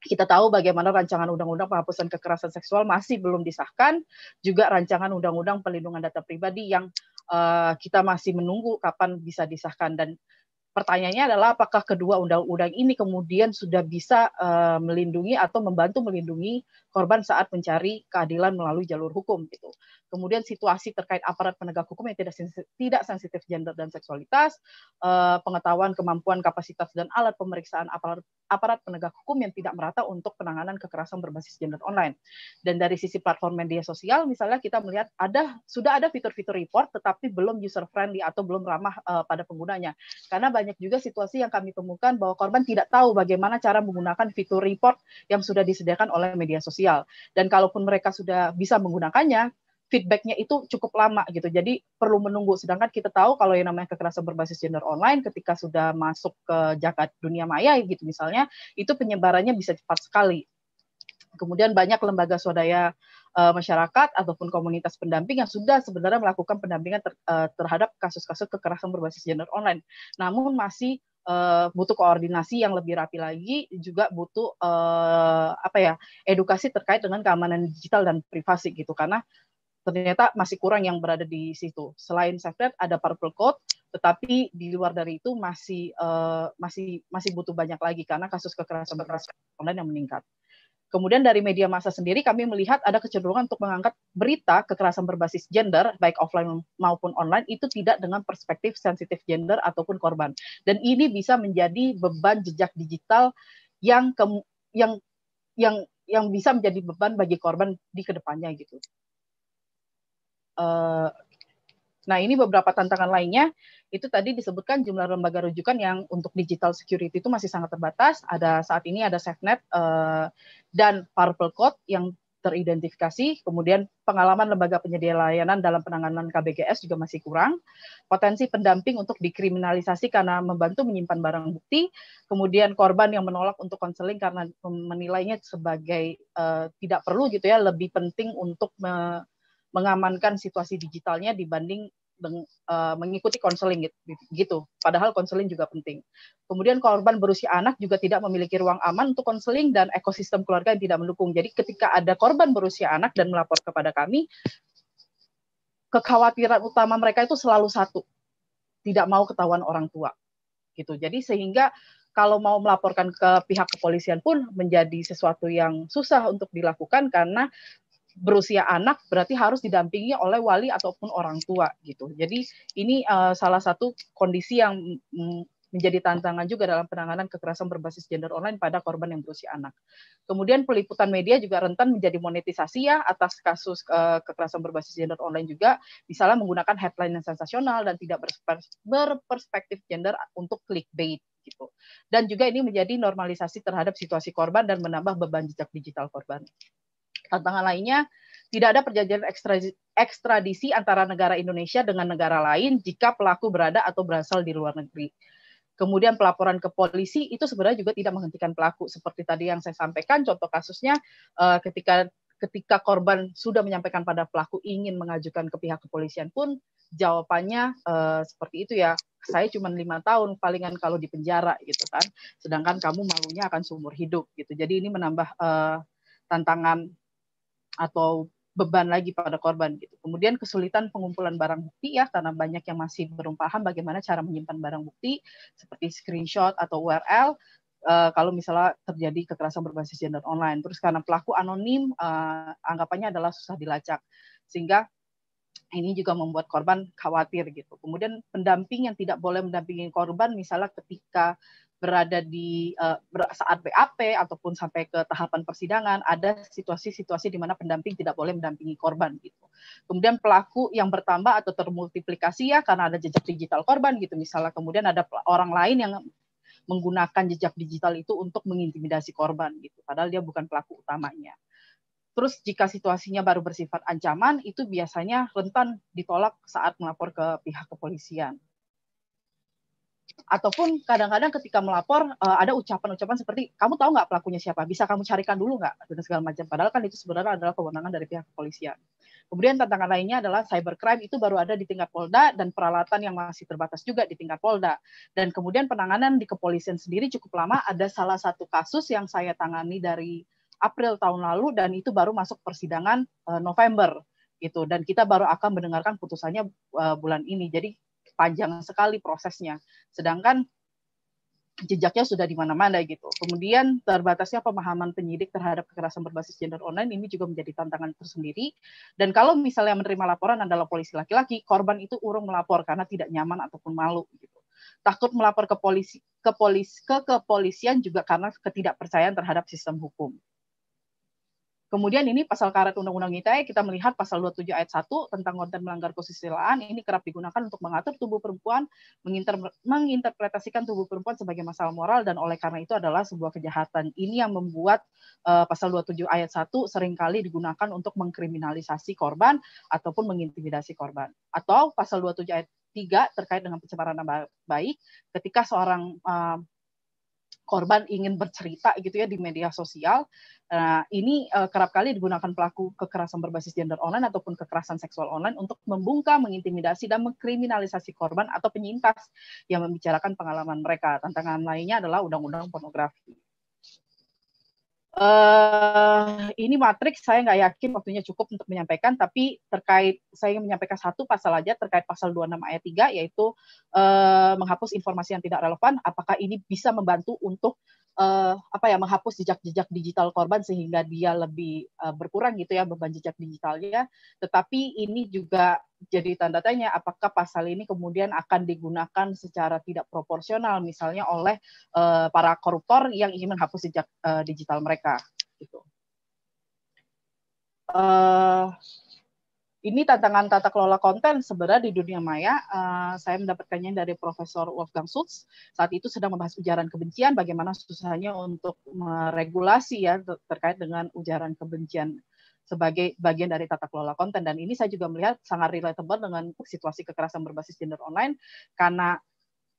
kita tahu bagaimana rancangan undang-undang penghapusan kekerasan seksual masih belum disahkan, juga rancangan undang-undang pelindungan data pribadi yang uh, kita masih menunggu kapan bisa disahkan dan pertanyaannya adalah apakah kedua undang-undang ini kemudian sudah bisa uh, melindungi atau membantu melindungi korban saat mencari keadilan melalui jalur hukum gitu. Kemudian situasi terkait aparat penegak hukum yang tidak sensitif, tidak sensitif gender dan seksualitas, eh, pengetahuan kemampuan kapasitas dan alat pemeriksaan aparat aparat penegak hukum yang tidak merata untuk penanganan kekerasan berbasis gender online. Dan dari sisi platform media sosial misalnya kita melihat ada sudah ada fitur-fitur report tetapi belum user friendly atau belum ramah eh, pada penggunanya. Karena banyak juga situasi yang kami temukan bahwa korban tidak tahu bagaimana cara menggunakan fitur report yang sudah disediakan oleh media sosial sosial. Dan kalaupun mereka sudah bisa menggunakannya, feedbacknya itu cukup lama gitu. Jadi perlu menunggu. Sedangkan kita tahu kalau yang namanya kekerasan berbasis gender online ketika sudah masuk ke jagat dunia maya gitu misalnya, itu penyebarannya bisa cepat sekali. Kemudian banyak lembaga swadaya eh, masyarakat ataupun komunitas pendamping yang sudah sebenarnya melakukan pendampingan ter, eh, terhadap kasus-kasus kekerasan berbasis gender online. Namun masih uh, butuh koordinasi yang lebih rapi lagi, juga butuh uh, apa ya edukasi terkait dengan keamanan digital dan privasi gitu karena ternyata masih kurang yang berada di situ. Selain safenet ada purple code, tetapi di luar dari itu masih uh, masih masih butuh banyak lagi karena kasus kekerasan online yang meningkat. Kemudian dari media massa sendiri kami melihat ada kecenderungan untuk mengangkat berita kekerasan berbasis gender baik offline maupun online itu tidak dengan perspektif sensitif gender ataupun korban. Dan ini bisa menjadi beban jejak digital yang ke, yang yang yang bisa menjadi beban bagi korban di kedepannya gitu. Uh, Nah, ini beberapa tantangan lainnya. Itu tadi disebutkan jumlah lembaga rujukan yang untuk digital security itu masih sangat terbatas. Ada saat ini ada SafeNet uh, dan Purple Code yang teridentifikasi, kemudian pengalaman lembaga penyedia layanan dalam penanganan KBGS juga masih kurang, potensi pendamping untuk dikriminalisasi karena membantu menyimpan barang bukti, kemudian korban yang menolak untuk konseling karena menilainya sebagai uh, tidak perlu gitu ya, lebih penting untuk me mengamankan situasi digitalnya dibanding eh, mengikuti konseling gitu. Padahal konseling juga penting. Kemudian korban berusia anak juga tidak memiliki ruang aman untuk konseling dan ekosistem keluarga yang tidak mendukung. Jadi ketika ada korban berusia anak dan melapor kepada kami, kekhawatiran utama mereka itu selalu satu, tidak mau ketahuan orang tua. Gitu. Jadi sehingga kalau mau melaporkan ke pihak kepolisian pun menjadi sesuatu yang susah untuk dilakukan karena berusia anak berarti harus didampingi oleh wali ataupun orang tua gitu. Jadi ini uh, salah satu kondisi yang mm, menjadi tantangan juga dalam penanganan kekerasan berbasis gender online pada korban yang berusia anak. Kemudian peliputan media juga rentan menjadi monetisasi ya atas kasus uh, kekerasan berbasis gender online juga, misalnya menggunakan headline yang sensasional dan tidak berperspektif gender untuk clickbait gitu. Dan juga ini menjadi normalisasi terhadap situasi korban dan menambah beban jejak digital korban. Tantangan lainnya, tidak ada perjanjian ekstradisi antara negara Indonesia dengan negara lain jika pelaku berada atau berasal di luar negeri. Kemudian pelaporan ke polisi itu sebenarnya juga tidak menghentikan pelaku seperti tadi yang saya sampaikan contoh kasusnya eh, ketika ketika korban sudah menyampaikan pada pelaku ingin mengajukan ke pihak kepolisian pun jawabannya eh, seperti itu ya saya cuma lima tahun palingan kalau di penjara gitu kan sedangkan kamu malunya akan seumur hidup gitu jadi ini menambah eh, tantangan atau beban lagi pada korban gitu. Kemudian kesulitan pengumpulan barang bukti ya karena banyak yang masih belum paham bagaimana cara menyimpan barang bukti seperti screenshot atau URL uh, eh, kalau misalnya terjadi kekerasan berbasis gender online. Terus karena pelaku anonim uh, anggapannya adalah susah dilacak sehingga ini juga membuat korban khawatir gitu. Kemudian pendamping yang tidak boleh mendampingi korban misalnya ketika berada di uh, saat BAP ataupun sampai ke tahapan persidangan ada situasi-situasi di mana pendamping tidak boleh mendampingi korban gitu. Kemudian pelaku yang bertambah atau termultiplikasi ya karena ada jejak digital korban gitu misalnya kemudian ada orang lain yang menggunakan jejak digital itu untuk mengintimidasi korban gitu padahal dia bukan pelaku utamanya. Terus jika situasinya baru bersifat ancaman itu biasanya rentan ditolak saat melapor ke pihak kepolisian ataupun kadang-kadang ketika melapor eh, ada ucapan-ucapan seperti kamu tahu nggak pelakunya siapa bisa kamu carikan dulu nggak dan segala macam padahal kan itu sebenarnya adalah kewenangan dari pihak kepolisian kemudian tantangan lainnya adalah cybercrime itu baru ada di tingkat Polda dan peralatan yang masih terbatas juga di tingkat Polda dan kemudian penanganan di kepolisian sendiri cukup lama ada salah satu kasus yang saya tangani dari April tahun lalu dan itu baru masuk persidangan eh, November gitu dan kita baru akan mendengarkan putusannya eh, bulan ini jadi panjang sekali prosesnya. Sedangkan jejaknya sudah di mana-mana gitu. Kemudian terbatasnya pemahaman penyidik terhadap kekerasan berbasis gender online ini juga menjadi tantangan tersendiri. Dan kalau misalnya menerima laporan adalah polisi laki-laki, korban itu urung melapor karena tidak nyaman ataupun malu gitu. Takut melapor ke polisi ke polis ke kepolisian juga karena ketidakpercayaan terhadap sistem hukum. Kemudian ini pasal karet Undang-Undang ITE kita melihat pasal 27 ayat 1 tentang konten melanggar kesusilaan ini kerap digunakan untuk mengatur tubuh perempuan, menginter menginterpretasikan tubuh perempuan sebagai masalah moral dan oleh karena itu adalah sebuah kejahatan. Ini yang membuat uh, pasal 27 ayat 1 seringkali digunakan untuk mengkriminalisasi korban ataupun mengintimidasi korban. Atau pasal 27 ayat 3 terkait dengan pencemaran nama baik ketika seorang uh, korban ingin bercerita gitu ya di media sosial. Nah, ini uh, kerap kali digunakan pelaku kekerasan berbasis gender online ataupun kekerasan seksual online untuk membungkam, mengintimidasi dan mengkriminalisasi korban atau penyintas yang membicarakan pengalaman mereka. Tantangan lainnya adalah undang-undang pornografi. Uh, ini matriks saya nggak yakin waktunya cukup untuk menyampaikan, tapi terkait saya ingin menyampaikan satu pasal aja terkait pasal 26 ayat 3 yaitu uh, menghapus informasi yang tidak relevan. Apakah ini bisa membantu untuk uh, apa ya menghapus jejak-jejak digital korban sehingga dia lebih uh, berkurang gitu ya beban jejak digitalnya. Tetapi ini juga jadi tanda tanya apakah pasal ini kemudian akan digunakan secara tidak proporsional misalnya oleh uh, para koruptor yang ingin menghapus jejak uh, digital mereka gitu. Uh, ini tantangan tata kelola konten sebenarnya di dunia maya. Uh, saya mendapatkannya dari Profesor Wolfgang Schultz. Saat itu sedang membahas ujaran kebencian, bagaimana susahnya untuk meregulasi ya terkait dengan ujaran kebencian sebagai bagian dari tata kelola konten dan ini saya juga melihat sangat relatable dengan situasi kekerasan berbasis gender online karena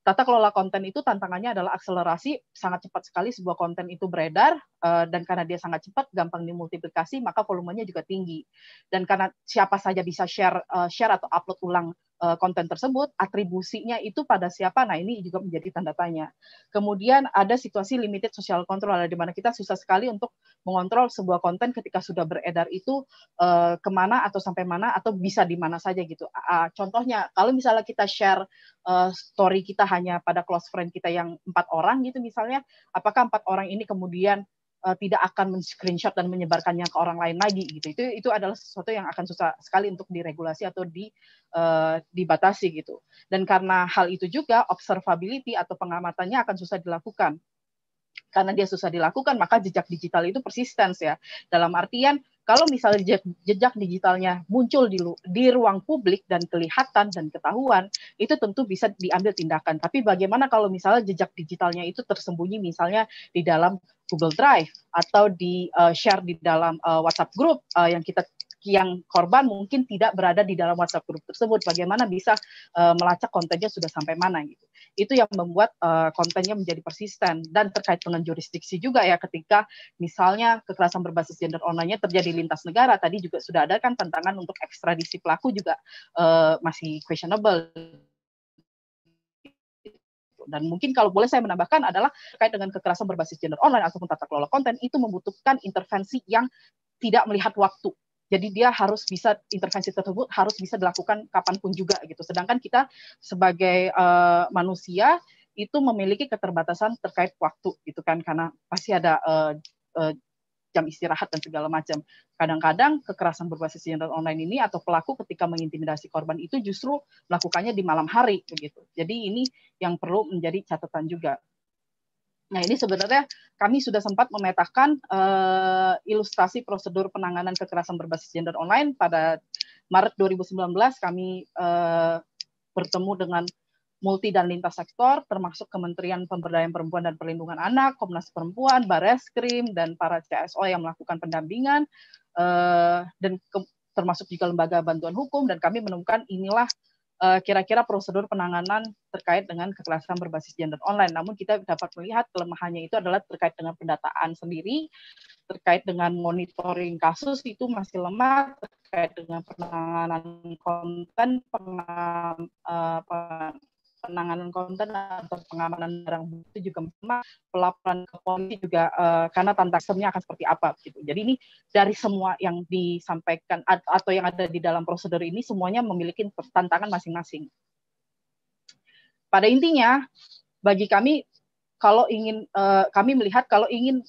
tata kelola konten itu tantangannya adalah akselerasi sangat cepat sekali sebuah konten itu beredar eh, dan karena dia sangat cepat gampang dimultiplikasi maka volumenya juga tinggi dan karena siapa saja bisa share eh, share atau upload ulang Eh, konten tersebut, atribusinya itu pada siapa. Nah, ini juga menjadi tanda tanya. Kemudian ada situasi limited social control ada di mana kita susah sekali untuk mengontrol sebuah konten ketika sudah beredar itu eh, kemana atau sampai mana atau bisa di mana saja gitu. Contohnya, kalau misalnya kita share eh, story kita hanya pada close friend kita yang empat orang gitu misalnya, apakah empat orang ini kemudian uh, tidak akan men-screenshot dan menyebarkannya ke orang lain lagi gitu. Itu itu adalah sesuatu yang akan susah sekali untuk diregulasi atau di uh, dibatasi gitu. Dan karena hal itu juga observability atau pengamatannya akan susah dilakukan. Karena dia susah dilakukan, maka jejak digital itu persistence ya. Dalam artian kalau misalnya jejak digitalnya muncul di, di ruang publik dan kelihatan dan ketahuan, itu tentu bisa diambil tindakan. Tapi bagaimana kalau misalnya jejak digitalnya itu tersembunyi misalnya di dalam Google Drive atau di uh, share di dalam uh, WhatsApp group uh, yang kita yang korban mungkin tidak berada di dalam WhatsApp grup tersebut. Bagaimana bisa uh, melacak kontennya sudah sampai mana gitu. Itu yang membuat uh, kontennya menjadi persisten dan terkait dengan jurisdiksi juga ya ketika misalnya kekerasan berbasis gender online nya terjadi lintas negara. Tadi juga sudah ada kan tantangan untuk ekstradisi pelaku juga uh, masih questionable dan mungkin kalau boleh saya menambahkan adalah kait dengan kekerasan berbasis gender online ataupun tata kelola konten itu membutuhkan intervensi yang tidak melihat waktu jadi dia harus bisa intervensi tersebut harus bisa dilakukan kapanpun juga gitu. Sedangkan kita sebagai uh, manusia itu memiliki keterbatasan terkait waktu gitu kan karena pasti ada uh, uh, jam istirahat dan segala macam. Kadang-kadang kekerasan berbasis gender online ini atau pelaku ketika mengintimidasi korban itu justru melakukannya di malam hari begitu. Jadi ini yang perlu menjadi catatan juga. Nah, ini sebenarnya kami sudah sempat memetakan uh, ilustrasi prosedur penanganan kekerasan berbasis gender online pada Maret 2019 kami uh, bertemu dengan multi dan lintas sektor termasuk Kementerian Pemberdayaan Perempuan dan Perlindungan Anak, Komnas Perempuan, Bareskrim dan para CSO yang melakukan pendampingan uh, dan ke, termasuk juga lembaga bantuan hukum dan kami menemukan inilah Eh, kira-kira prosedur penanganan terkait dengan kekerasan berbasis gender online. Namun kita dapat melihat kelemahannya itu adalah terkait dengan pendataan sendiri, terkait dengan monitoring kasus itu masih lemah, terkait dengan penanganan konten, peng, uh, eh, penanganan konten atau pengamanan barang bukti juga memang pelaporan ke polisi juga uh, karena tantangannya akan seperti apa gitu. Jadi ini dari semua yang disampaikan atau yang ada di dalam prosedur ini semuanya memiliki tantangan masing-masing. Pada intinya bagi kami kalau ingin uh, kami melihat kalau ingin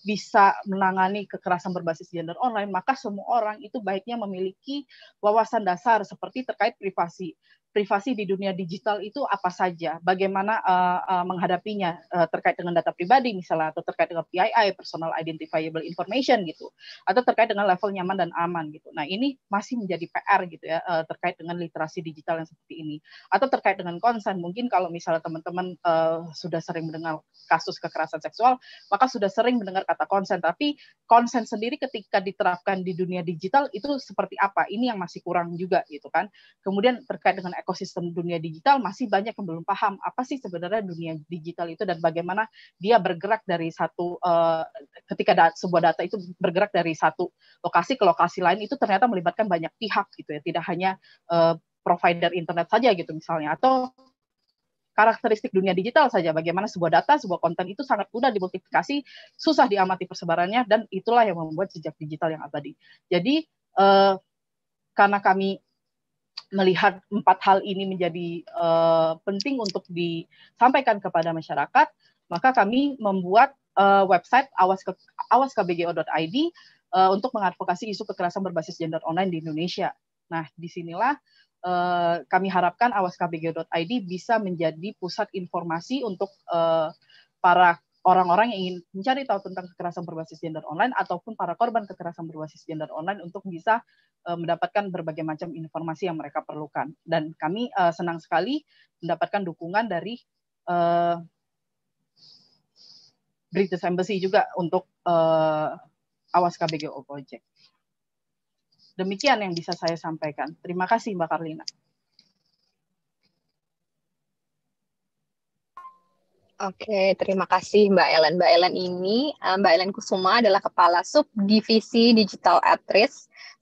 bisa menangani kekerasan berbasis gender online, maka semua orang itu baiknya memiliki wawasan dasar seperti terkait privasi, privasi di dunia digital itu apa saja, bagaimana uh, uh, menghadapinya uh, terkait dengan data pribadi misalnya atau terkait dengan PII (personal identifiable information) gitu, atau terkait dengan level nyaman dan aman gitu. Nah ini masih menjadi PR gitu ya uh, terkait dengan literasi digital yang seperti ini, atau terkait dengan konsen mungkin kalau misalnya teman-teman uh, sudah sering mendengar kasus kekerasan seksual, maka sudah sering mendengar kata konsen. Tapi konsen sendiri ketika diterapkan di dunia digital itu seperti apa? Ini yang masih kurang juga gitu kan. Kemudian terkait dengan ekosistem dunia digital masih banyak yang belum paham apa sih sebenarnya dunia digital itu dan bagaimana dia bergerak dari satu uh, ketika da sebuah data itu bergerak dari satu lokasi ke lokasi lain itu ternyata melibatkan banyak pihak gitu ya tidak hanya uh, provider internet saja gitu misalnya atau karakteristik dunia digital saja bagaimana sebuah data sebuah konten itu sangat mudah dimultiplikasi susah diamati persebarannya dan itulah yang membuat jejak digital yang abadi jadi uh, karena kami melihat empat hal ini menjadi uh, penting untuk disampaikan kepada masyarakat, maka kami membuat uh, website awas awaskbgo.id uh, untuk mengadvokasi isu kekerasan berbasis gender online di Indonesia. Nah, disinilah uh, kami harapkan awaskbgo.id bisa menjadi pusat informasi untuk uh, para orang-orang yang ingin mencari tahu tentang kekerasan berbasis gender online ataupun para korban kekerasan berbasis gender online untuk bisa uh, mendapatkan berbagai macam informasi yang mereka perlukan. Dan kami uh, senang sekali mendapatkan dukungan dari uh, British Embassy juga untuk uh, awas KBGO Project. Demikian yang bisa saya sampaikan. Terima kasih Mbak Karlina. Oke, terima kasih Mbak Ellen. Mbak Ellen ini, eh, Mbak Ellen Kusuma adalah Kepala Subdivisi Digital at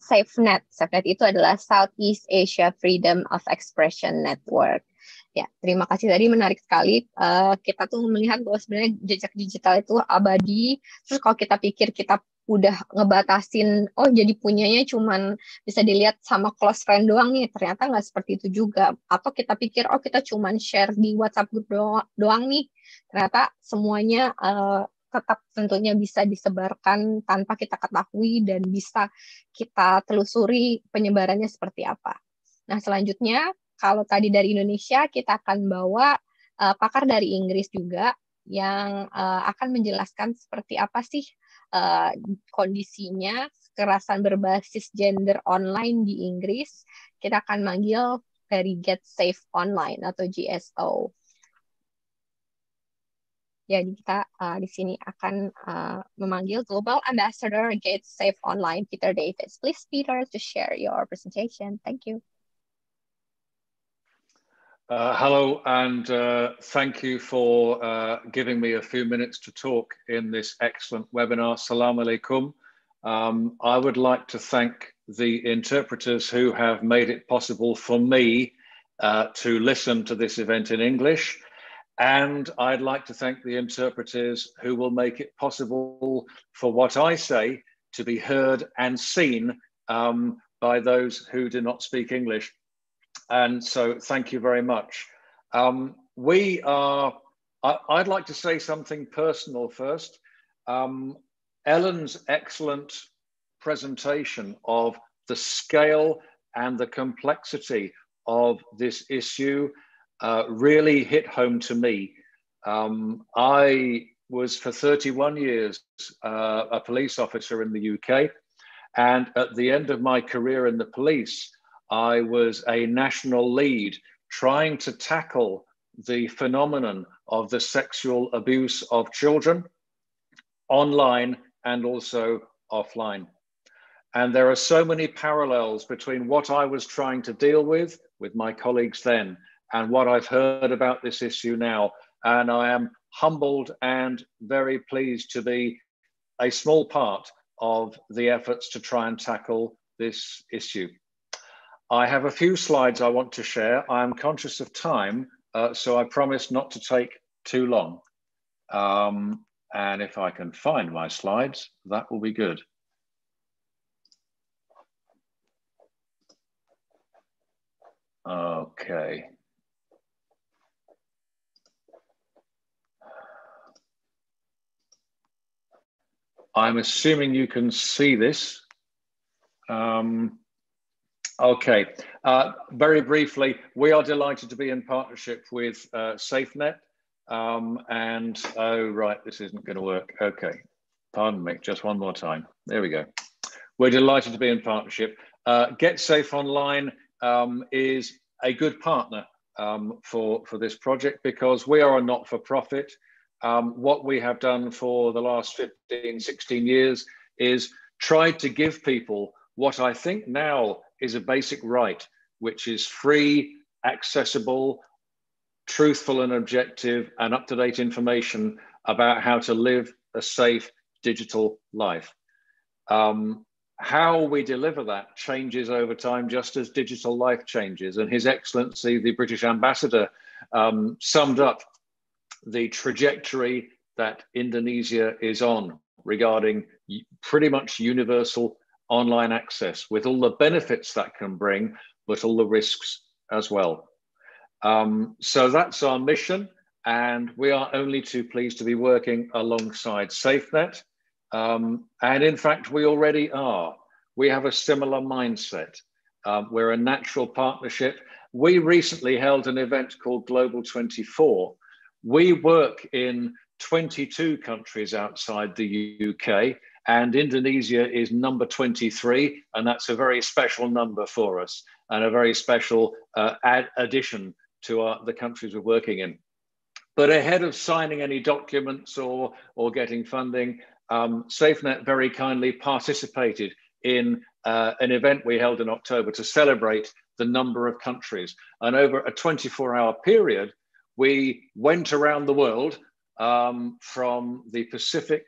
SafeNet. SafeNet itu adalah Southeast Asia Freedom of Expression Network. Ya, terima kasih tadi menarik sekali. Uh, kita tuh melihat bahwa sebenarnya jejak digital itu abadi. Terus kalau kita pikir kita udah ngebatasin oh jadi punyanya cuman bisa dilihat sama close friend doang nih ternyata nggak seperti itu juga atau kita pikir oh kita cuman share di WhatsApp group doang, doang nih ternyata semuanya uh, tetap tentunya bisa disebarkan tanpa kita ketahui dan bisa kita telusuri penyebarannya seperti apa. Nah selanjutnya kalau tadi dari Indonesia kita akan bawa uh, pakar dari Inggris juga yang uh, akan menjelaskan seperti apa sih uh, kondisinya kekerasan berbasis gender online di Inggris, kita akan manggil dari Get Safe Online atau GSO. Ya, jadi kita uh, di sini akan uh, memanggil Global Ambassador Get Safe Online Peter Davis. Please Peter to share your presentation. Thank you. Uh, hello, and uh, thank you for uh, giving me a few minutes to talk in this excellent webinar. Salam alaikum. Um, I would like to thank the interpreters who have made it possible for me uh, to listen to this event in English. And I'd like to thank the interpreters who will make it possible for what I say to be heard and seen um, by those who do not speak English. And so thank you very much. Um, we are, I, would like to say something personal first. Um, Ellen's excellent presentation of the scale and the complexity of this issue uh, really hit home to me. Um, I was for 31 years uh, a police officer in the UK. And at the end of my career in the police, I was a national lead trying to tackle the phenomenon of the sexual abuse of children online and also offline. And there are so many parallels between what I was trying to deal with with my colleagues then and what I've heard about this issue now. And I am humbled and very pleased to be a small part of the efforts to try and tackle this issue. I have a few slides I want to share. I'm conscious of time, uh, so I promise not to take too long. Um, and if I can find my slides, that will be good. Okay. I'm assuming you can see this. Um, Okay, uh, very briefly, we are delighted to be in partnership with uh, SafeNet. Um, and, oh, right, this isn't going to work. Okay, pardon me, just one more time. There we go. We're delighted to be in partnership. Uh, Get Safe Online um, is a good partner um, for, for this project because we are a not for profit. Um, what we have done for the last 15, 16 years is tried to give people what I think now is a basic right, which is free, accessible, truthful and objective, and up to date information about how to live a safe digital life. Um, how we deliver that changes over time, just as digital life changes. And His Excellency, the British ambassador, um, summed up the trajectory that Indonesia is on regarding pretty much universal online access with all the benefits that can bring, but all the risks as well. Um, so that's our mission, and we are only too pleased to be working alongside SafeNet. Um, and in fact, we already are. We have a similar mindset. Um, we're a natural partnership. We recently held an event called Global 24. We work in 22 countries outside the UK, and Indonesia is number 23, and that's a very special number for us and a very special uh, ad addition to our, the countries we're working in. But ahead of signing any documents or, or getting funding, um, SafeNet very kindly participated in uh, an event we held in October to celebrate the number of countries. And over a 24 hour period, we went around the world um, from the Pacific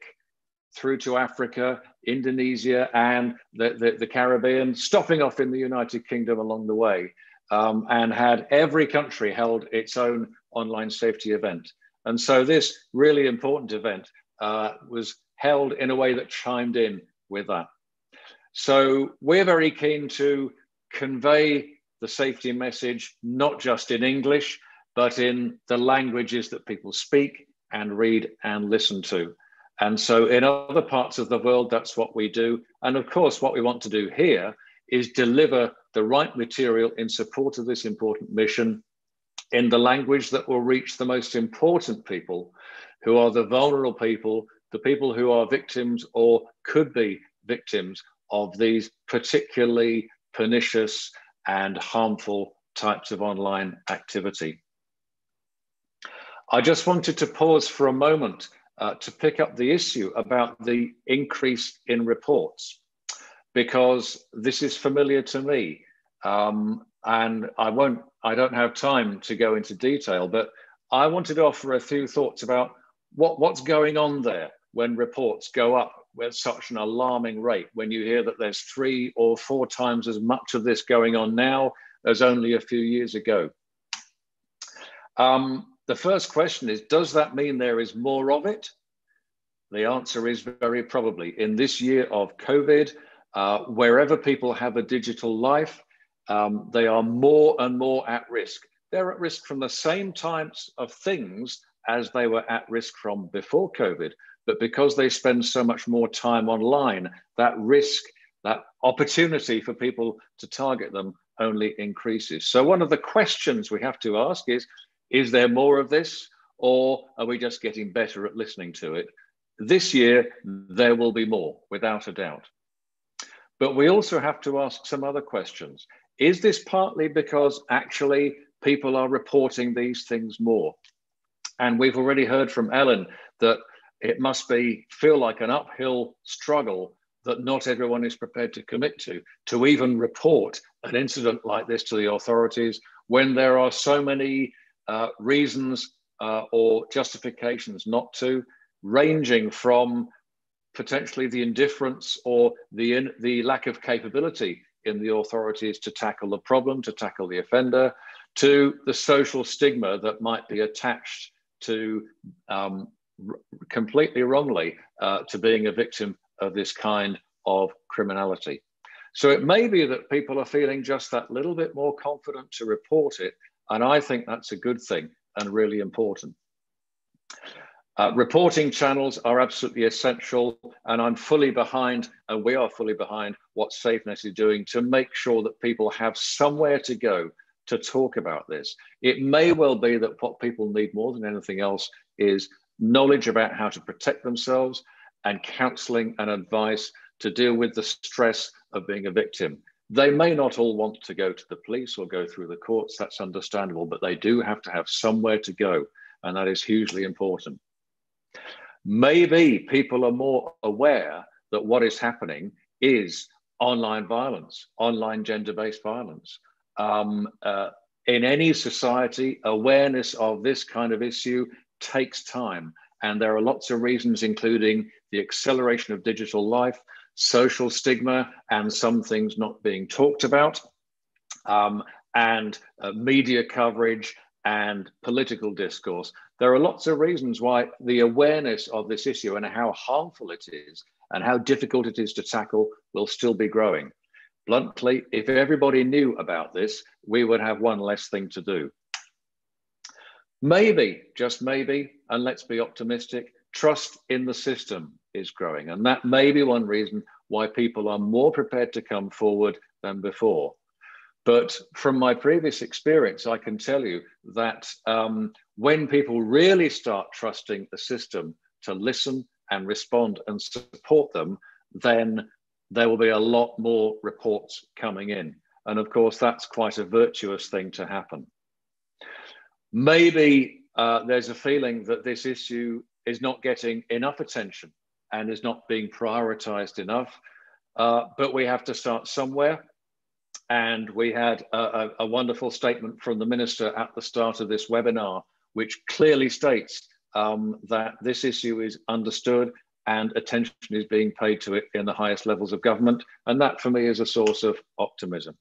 through to Africa, Indonesia, and the, the, the Caribbean, stopping off in the United Kingdom along the way, um, and had every country held its own online safety event. And so this really important event uh, was held in a way that chimed in with that. So we're very keen to convey the safety message, not just in English, but in the languages that people speak and read and listen to. And so in other parts of the world, that's what we do. And of course, what we want to do here is deliver the right material in support of this important mission in the language that will reach the most important people, who are the vulnerable people, the people who are victims or could be victims of these particularly pernicious and harmful types of online activity. I just wanted to pause for a moment uh, to pick up the issue about the increase in reports because this is familiar to me. Um, and I won't, I don't have time to go into detail, but I wanted to offer a few thoughts about what, what's going on there when reports go up at such an alarming rate, when you hear that there's three or four times as much of this going on now as only a few years ago. Um, the first question is Does that mean there is more of it? The answer is very probably. In this year of COVID, uh, wherever people have a digital life, um, they are more and more at risk. They're at risk from the same types of things as they were at risk from before COVID. But because they spend so much more time online, that risk, that opportunity for people to target them only increases. So, one of the questions we have to ask is is there more of this, or are we just getting better at listening to it? This year, there will be more, without a doubt. But we also have to ask some other questions. Is this partly because actually people are reporting these things more? And we've already heard from Ellen that it must be feel like an uphill struggle that not everyone is prepared to commit to, to even report an incident like this to the authorities when there are so many uh, reasons uh, or justifications not to, ranging from potentially the indifference or the, in, the lack of capability in the authorities to tackle the problem, to tackle the offender, to the social stigma that might be attached to um, completely wrongly uh, to being a victim of this kind of criminality. So it may be that people are feeling just that little bit more confident to report it and I think that's a good thing and really important. Uh, reporting channels are absolutely essential, and I'm fully behind, and we are fully behind what SafeNet is doing to make sure that people have somewhere to go to talk about this. It may well be that what people need more than anything else is knowledge about how to protect themselves and counseling and advice to deal with the stress of being a victim. They may not all want to go to the police or go through the courts, that's understandable, but they do have to have somewhere to go, and that is hugely important. Maybe people are more aware that what is happening is online violence, online gender based violence. Um, uh, in any society, awareness of this kind of issue takes time. And there are lots of reasons, including the acceleration of digital life, social stigma and some things not being talked about, um, and uh, media coverage and political discourse. There are lots of reasons why the awareness of this issue and how harmful it is and how difficult it is to tackle will still be growing. Bluntly, if everybody knew about this, we would have one less thing to do. Maybe, just maybe, and let's be optimistic, trust in the system is growing. And that may be one reason why people are more prepared to come forward than before. But from my previous experience, I can tell you that um, when people really start trusting the system to listen and respond and support them, then there will be a lot more reports coming in. And of course, that's quite a virtuous thing to happen. Maybe uh, there's a feeling that this issue is not getting enough attention and is not being prioritized enough. Uh, but we have to start somewhere. And we had a, a, a, wonderful statement from the minister at the start of this webinar, which clearly states um, that this issue is understood and attention is being paid to it in the highest levels of government. And that for me is a source of optimism.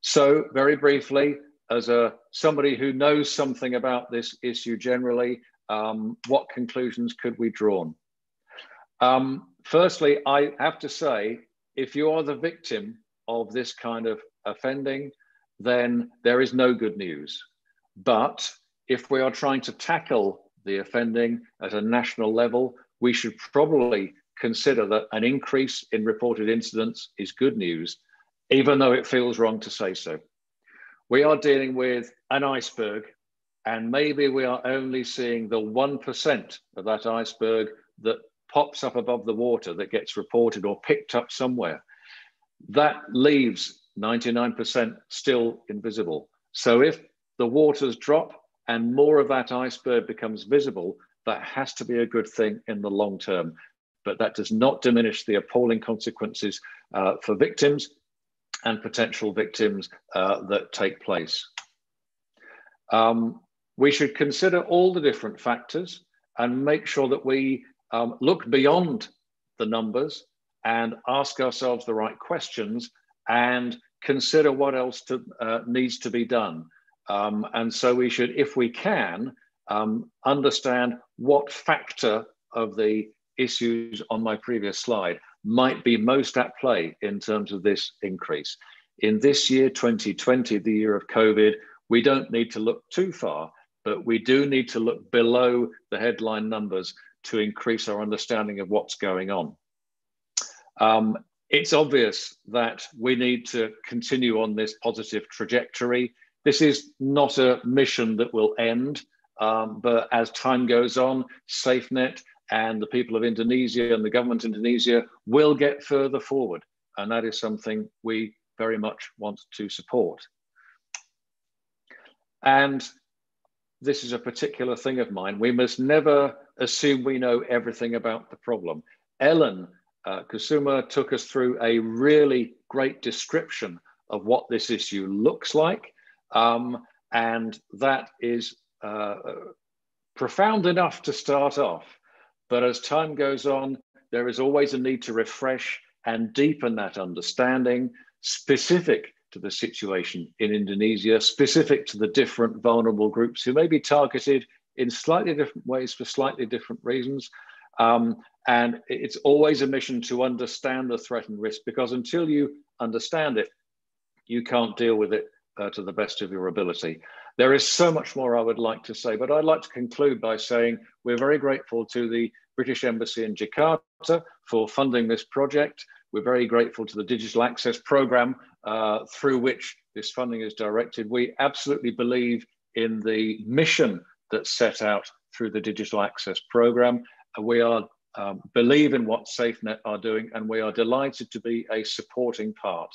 So very briefly, as a somebody who knows something about this issue generally, um, what conclusions could we draw? Um, firstly, I have to say, if you are the victim of this kind of offending, then there is no good news. But if we are trying to tackle the offending at a national level, we should probably consider that an increase in reported incidents is good news, even though it feels wrong to say so. We are dealing with an iceberg, and maybe we are only seeing the 1% of that iceberg that pops up above the water that gets reported or picked up somewhere, that leaves 99% still invisible. So if the waters drop and more of that iceberg becomes visible, that has to be a good thing in the long term. But that does not diminish the appalling consequences uh, for victims and potential victims uh, that take place. Um, we should consider all the different factors and make sure that we um, look beyond the numbers and ask ourselves the right questions and consider what else to, uh, needs to be done. Um, and so we should, if we can, um, understand what factor of the issues on my previous slide might be most at play in terms of this increase. In this year, 2020, the year of COVID, we don't need to look too far, but we do need to look below the headline numbers to increase our understanding of what's going on. Um, it's obvious that we need to continue on this positive trajectory. This is not a mission that will end, um, but as time goes on, SafeNet and the people of Indonesia and the government of Indonesia will get further forward. And that is something we very much want to support. And this is a particular thing of mine. We must never assume we know everything about the problem. Ellen uh, took us through a really great description of what this issue looks like. Um, and that is uh, profound enough to start off. But as time goes on, there is always a need to refresh and deepen that understanding. Specific to the situation in Indonesia, specific to the different vulnerable groups who may be targeted in slightly different ways for slightly different reasons. Um, and it's always a mission to understand the threat and risk because until you understand it, you can't deal with it uh, to the best of your ability. There is so much more I would like to say, but I'd like to conclude by saying we're very grateful to the British Embassy in Jakarta for funding this project. We're very grateful to the Digital Access Programme uh, through which this funding is directed. We absolutely believe in the mission that's set out through the Digital Access Programme. We are um, believe in what SafeNet are doing, and we are delighted to be a supporting part.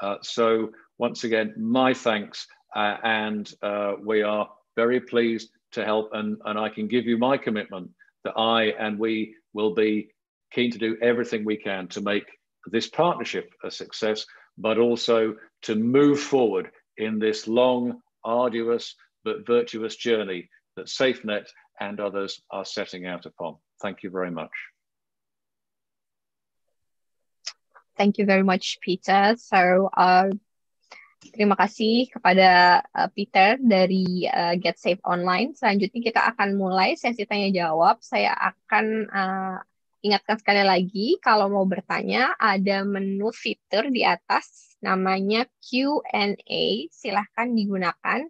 Uh, so once again, my thanks, uh, and uh, we are very pleased to help, and, and I can give you my commitment that I and we will be keen to do everything we can to make this partnership a success, but also to move forward in this long, arduous, but virtuous journey that SafeNet and others are setting out upon. Thank you very much. Thank you very much, Peter. So, uh, terima kasih kepada uh, Peter dari uh, Get Safe Online. Selanjutnya kita akan mulai sesi tanya jawab. Saya akan uh, Ingatkan sekali lagi, kalau mau bertanya, ada menu fitur di atas namanya Q&A. Silahkan digunakan.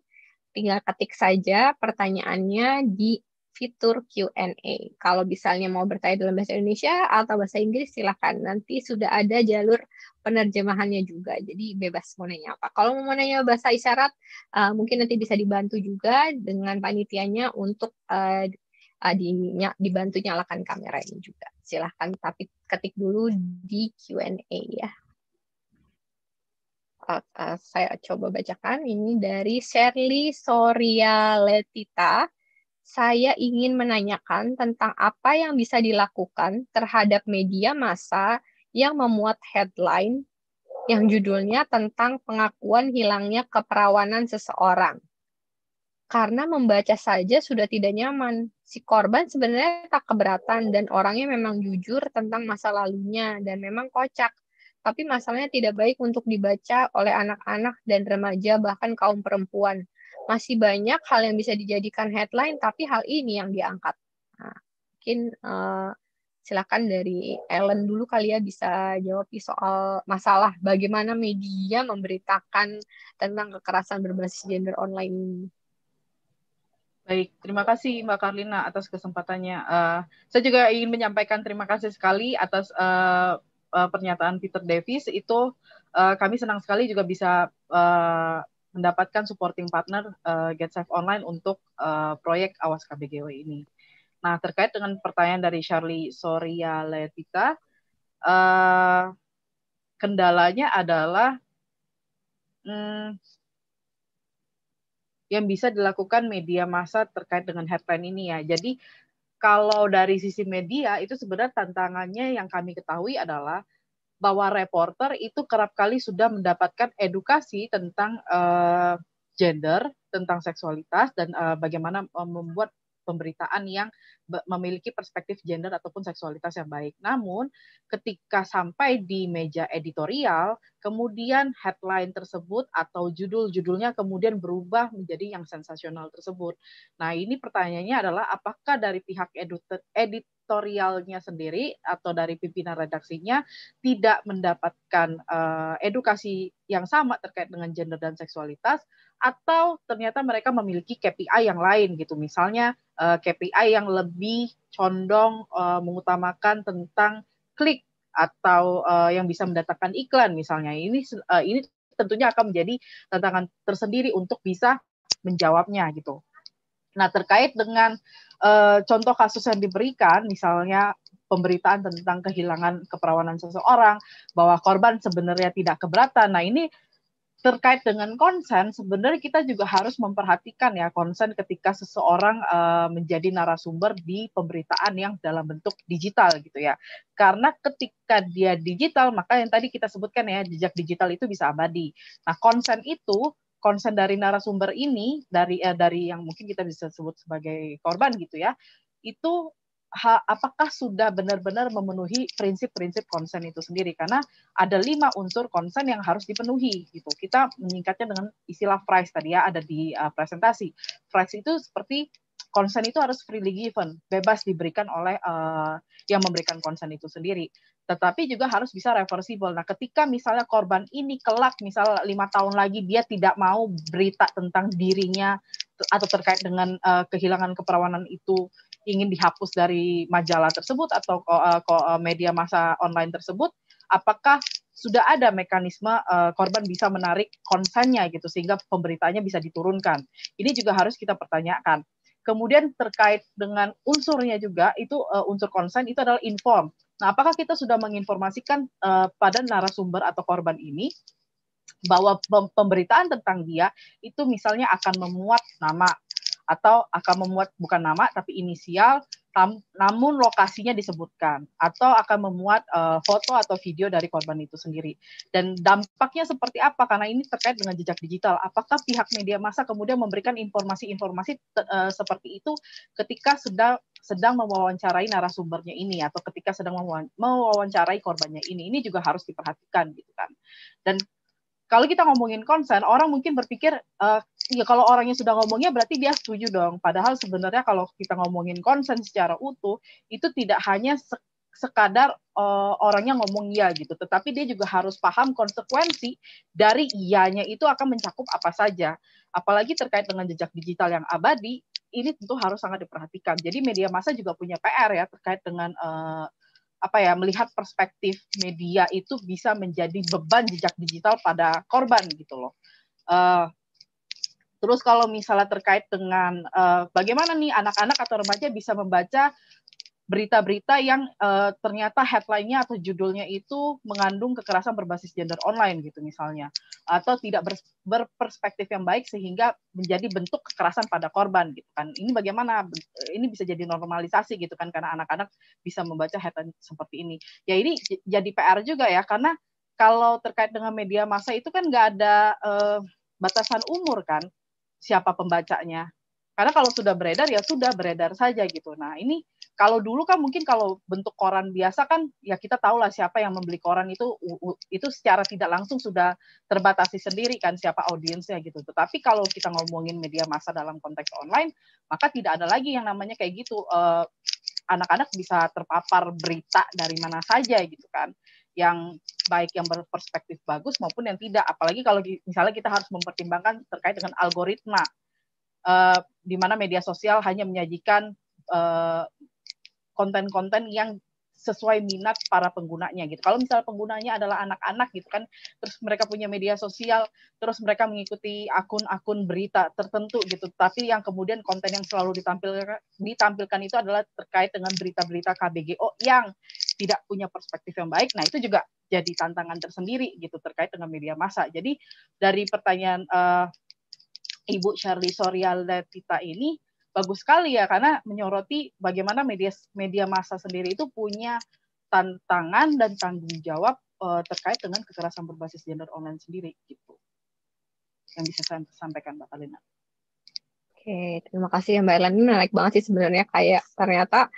Tinggal ketik saja pertanyaannya di fitur Q&A. Kalau misalnya mau bertanya dalam bahasa Indonesia atau bahasa Inggris, silahkan. Nanti sudah ada jalur penerjemahannya juga. Jadi bebas mau nanya apa. Kalau mau nanya bahasa isyarat, uh, mungkin nanti bisa dibantu juga dengan panitianya untuk uh, uh, di, dibantu nyalakan kamera ini juga silahkan tapi ketik dulu di Q&A ya. Uh, saya coba bacakan ini dari Shirley Soria Letita. Saya ingin menanyakan tentang apa yang bisa dilakukan terhadap media massa yang memuat headline yang judulnya tentang pengakuan hilangnya keperawanan seseorang. Karena membaca saja sudah tidak nyaman si korban sebenarnya tak keberatan dan orangnya memang jujur tentang masa lalunya dan memang kocak. Tapi masalahnya tidak baik untuk dibaca oleh anak-anak dan remaja bahkan kaum perempuan. Masih banyak hal yang bisa dijadikan headline tapi hal ini yang diangkat. Nah, mungkin uh, silakan dari Ellen dulu kali ya bisa jawab soal masalah bagaimana media memberitakan tentang kekerasan berbasis gender online ini. Baik, terima kasih Mbak Karlina atas kesempatannya. Uh, saya juga ingin menyampaikan terima kasih sekali atas uh, uh, pernyataan Peter Davis. Itu uh, kami senang sekali juga bisa uh, mendapatkan supporting partner uh, Get Safe Online untuk uh, proyek Awas KBGW ini. Nah, terkait dengan pertanyaan dari Charlie Soria Letita, uh, kendalanya adalah hmm, yang bisa dilakukan media massa terkait dengan headline ini ya. Jadi kalau dari sisi media itu sebenarnya tantangannya yang kami ketahui adalah bahwa reporter itu kerap kali sudah mendapatkan edukasi tentang uh, gender, tentang seksualitas dan uh, bagaimana eh, membuat pemberitaan yang memiliki perspektif gender ataupun seksualitas yang baik. Namun, ketika sampai di meja editorial, kemudian headline tersebut atau judul-judulnya kemudian berubah menjadi yang sensasional tersebut. Nah, ini pertanyaannya adalah apakah dari pihak editorialnya sendiri atau dari pimpinan redaksinya tidak mendapatkan uh, edukasi yang sama terkait dengan gender dan seksualitas atau ternyata mereka memiliki KPI yang lain gitu misalnya uh, eh, KPI yang lebih condong uh, mengutamakan tentang klik atau uh, yang bisa mendatangkan iklan misalnya ini uh, ini tentunya akan menjadi tantangan tersendiri untuk bisa menjawabnya gitu. Nah terkait dengan uh, contoh kasus yang diberikan misalnya pemberitaan tentang kehilangan keperawanan seseorang bahwa korban sebenarnya tidak keberatan. Nah, ini terkait dengan konsen sebenarnya kita juga harus memperhatikan ya konsen ketika seseorang uh, menjadi narasumber di pemberitaan yang dalam bentuk digital gitu ya karena ketika dia digital maka yang tadi kita sebutkan ya jejak digital itu bisa abadi nah konsen itu konsen dari narasumber ini dari eh, dari yang mungkin kita bisa sebut sebagai korban gitu ya itu apakah sudah benar-benar memenuhi prinsip-prinsip konsen itu sendiri karena ada lima unsur konsen yang harus dipenuhi gitu kita menyingkatnya dengan istilah price tadi ya ada di uh, presentasi price itu seperti konsen itu harus freely given, bebas diberikan oleh uh, yang memberikan konsen itu sendiri. Tetapi juga harus bisa reversible. Nah, ketika misalnya korban ini kelak, misal lima tahun lagi dia tidak mau berita tentang dirinya atau terkait dengan uh, kehilangan keperawanan itu ingin dihapus dari majalah tersebut atau eh, eh, media massa online tersebut, apakah sudah ada mekanisme eh, korban bisa menarik konsennya gitu sehingga pemberitanya bisa diturunkan. Ini juga harus kita pertanyakan. Kemudian terkait dengan unsurnya juga itu unsur konsen itu adalah inform. Nah, apakah kita sudah menginformasikan pada narasumber atau korban ini bahwa pemberitaan tentang dia itu misalnya akan memuat nama atau akan memuat bukan nama tapi inisial tam, namun lokasinya disebutkan atau akan memuat uh, foto atau video dari korban itu sendiri dan dampaknya seperti apa karena ini terkait dengan jejak digital apakah pihak media massa kemudian memberikan informasi-informasi uh, seperti itu ketika sedang sedang mewawancarai narasumbernya ini atau ketika sedang mewawancarai korbannya ini ini juga harus diperhatikan gitu kan dan kalau kita ngomongin konsen orang mungkin berpikir uh, ya kalau orangnya sudah ngomongnya berarti dia setuju dong. Padahal sebenarnya kalau kita ngomongin konsen secara utuh itu tidak hanya sekadar uh, orangnya ngomong iya gitu, tetapi dia juga harus paham konsekuensi dari ianya itu akan mencakup apa saja. Apalagi terkait dengan jejak digital yang abadi, ini tentu harus sangat diperhatikan. Jadi media massa juga punya PR ya terkait dengan uh, apa ya melihat perspektif media itu bisa menjadi beban jejak digital pada korban gitu loh. Uh, Terus kalau misalnya terkait dengan uh, bagaimana nih anak-anak atau remaja bisa membaca berita-berita yang uh, ternyata headline-nya atau judulnya itu mengandung kekerasan berbasis gender online gitu misalnya atau tidak ber, berperspektif yang baik sehingga menjadi bentuk kekerasan pada korban gitu kan. Ini bagaimana ini bisa jadi normalisasi gitu kan karena anak-anak bisa membaca headline seperti ini. Ya ini jadi PR juga ya karena kalau terkait dengan media massa itu kan nggak ada uh, batasan umur kan siapa pembacanya. Karena kalau sudah beredar ya sudah beredar saja gitu. Nah ini kalau dulu kan mungkin kalau bentuk koran biasa kan ya kita tahulah siapa yang membeli koran itu itu secara tidak langsung sudah terbatasi sendiri kan siapa audiensnya gitu. Tetapi kalau kita ngomongin media massa dalam konteks online maka tidak ada lagi yang namanya kayak gitu eh, anak-anak bisa terpapar berita dari mana saja gitu kan yang baik yang berperspektif bagus maupun yang tidak. Apalagi kalau misalnya kita harus mempertimbangkan terkait dengan algoritma, uh, di mana media sosial hanya menyajikan konten eh, konten-konten yang sesuai minat para penggunanya gitu. Kalau misalnya penggunanya adalah anak-anak gitu kan, terus mereka punya media sosial, terus mereka mengikuti akun-akun berita tertentu gitu. Tapi yang kemudian konten yang selalu ditampilkan ditampilkan itu adalah terkait dengan berita-berita KBGO yang tidak punya perspektif yang baik, nah itu juga jadi tantangan tersendiri gitu terkait dengan media massa. Jadi dari pertanyaan uh, Ibu Sorial Letita ini bagus sekali ya karena menyoroti bagaimana media media massa sendiri itu punya tantangan dan tanggung jawab uh, terkait dengan kekerasan berbasis gender online sendiri gitu. Yang bisa saya sampaikan Mbak Alina. Oke, terima kasih ya Mbak Ini Menarik banget sih sebenarnya kayak ternyata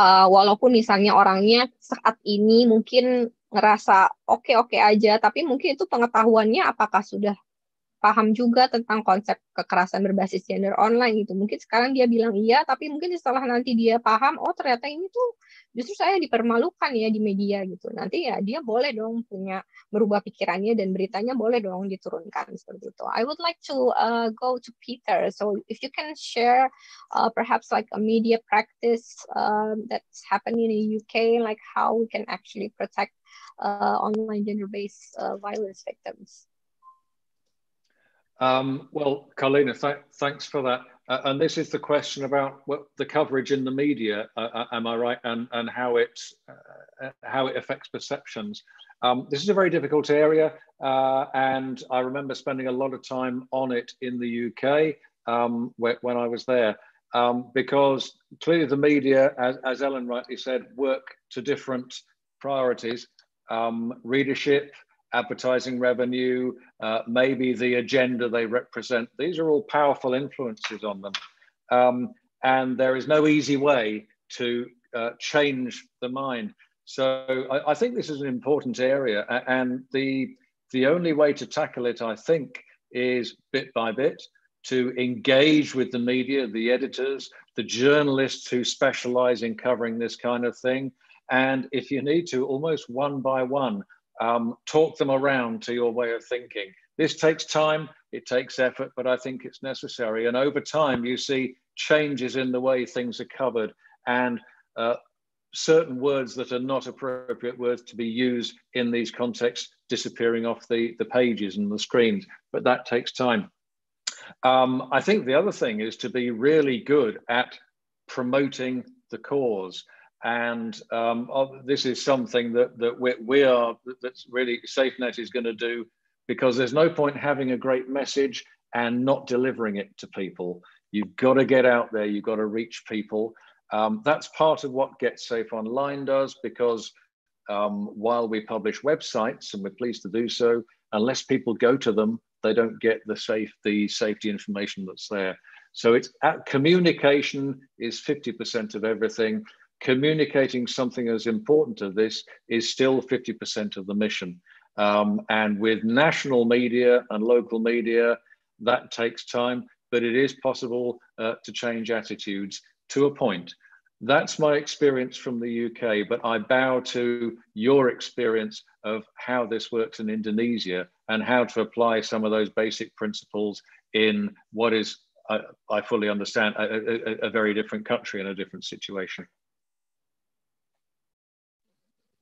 uh, walaupun misalnya orangnya saat ini mungkin ngerasa oke-oke okay, okay aja, tapi mungkin itu pengetahuannya apakah sudah paham juga tentang konsep kekerasan berbasis gender online gitu. Mungkin sekarang dia bilang iya, tapi mungkin setelah nanti dia paham, oh ternyata ini tuh justru saya dipermalukan ya di media gitu. Nanti ya dia boleh dong punya merubah pikirannya dan beritanya boleh dong diturunkan seperti itu. I would like to uh, go to Peter. So if you can share uh, perhaps like a media practice uh, that's happening in the UK, like how we can actually protect uh, online gender-based uh, violence victims. Um, well, Carlina, th thanks for that. Uh, and this is the question about what the coverage in the media, uh, uh, am I right, and, and how, it, uh, uh, how it affects perceptions. Um, this is a very difficult area, uh, and I remember spending a lot of time on it in the UK um, when I was there, um, because clearly the media, as, as, Ellen rightly said, work to different priorities, um, readership, advertising revenue, uh, maybe the agenda they represent. These are all powerful influences on them. Um, and there is no easy way to uh, change the mind. So I, I, think this is an important area. And the, the only way to tackle it, I think, is bit by bit to engage with the media, the editors, the journalists who specialize in covering this kind of thing. And if you need to, almost one by one, um, talk them around to your way of thinking. This takes time, it takes effort, but I think it's necessary. And over time, you see changes in the way things are covered and uh, certain words that are not appropriate words to be used in these contexts disappearing off the, the pages and the screens, but that takes time. Um, I think the other thing is to be really good at promoting the cause and um, uh, this is something that that we, we are that's really SafeNet is going to do because there's no point having a great message and not delivering it to people. You've got to get out there. You've got to reach people. Um, that's part of what Get Safe Online does because um, while we publish websites and we're pleased to do so, unless people go to them, they don't get the safe the safety information that's there. So it's at, uh, communication is 50% of everything communicating something as important as this is still 50% of the mission. Um, and with national media and local media, that takes time, but it is possible uh, to change attitudes to a point. That's my experience from the UK, but I bow to your experience of how this works in Indonesia and how to apply some of those basic principles in what is, I, I fully understand, a, a, a very different country and a different situation.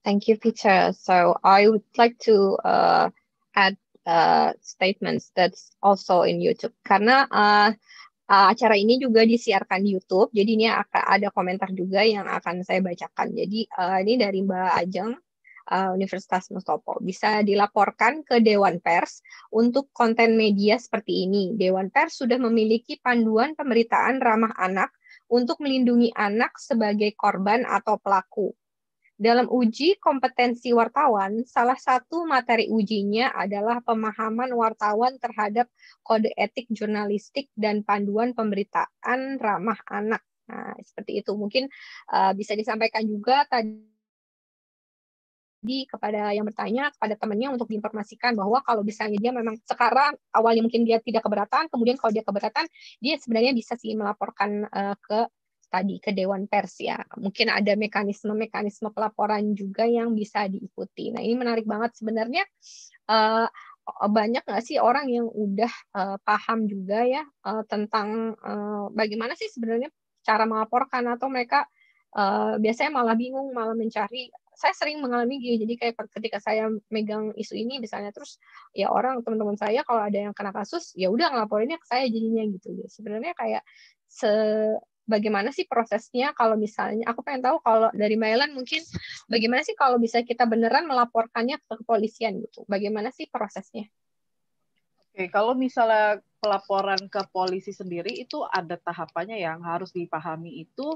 Thank you, Peter. So I would like to uh, add uh, statements that's also in YouTube karena uh, uh, acara ini juga disiarkan di YouTube. Jadi ini akan ada komentar juga yang akan saya bacakan. Jadi uh, ini dari Mbak Ajeng uh, Universitas Mustopo. Bisa dilaporkan ke Dewan Pers untuk konten media seperti ini. Dewan Pers sudah memiliki panduan pemberitaan ramah anak untuk melindungi anak sebagai korban atau pelaku. Dalam uji kompetensi wartawan, salah satu materi ujinya adalah pemahaman wartawan terhadap kode etik jurnalistik dan panduan pemberitaan ramah anak. Nah, seperti itu mungkin uh, bisa disampaikan juga tadi di kepada yang bertanya kepada temannya untuk diinformasikan bahwa kalau misalnya dia memang sekarang awalnya mungkin dia tidak keberatan kemudian kalau dia keberatan dia sebenarnya bisa sih melaporkan uh, ke tadi ke Dewan Pers ya. Mungkin ada mekanisme-mekanisme pelaporan juga yang bisa diikuti. Nah ini menarik banget sebenarnya uh, banyak nggak sih orang yang udah uh, paham juga ya uh, tentang uh, bagaimana sih sebenarnya cara melaporkan atau mereka uh, biasanya malah bingung malah mencari saya sering mengalami gitu jadi kayak ketika saya megang isu ini misalnya terus ya orang teman-teman saya kalau ada yang kena kasus ya udah ngelaporinnya ke saya jadinya gitu ya sebenarnya kayak se bagaimana sih prosesnya kalau misalnya aku pengen tahu kalau dari Mailan mungkin bagaimana sih kalau bisa kita beneran melaporkannya ke kepolisian gitu. Bagaimana sih prosesnya? Oke, kalau misalnya pelaporan ke polisi sendiri itu ada tahapannya yang harus dipahami itu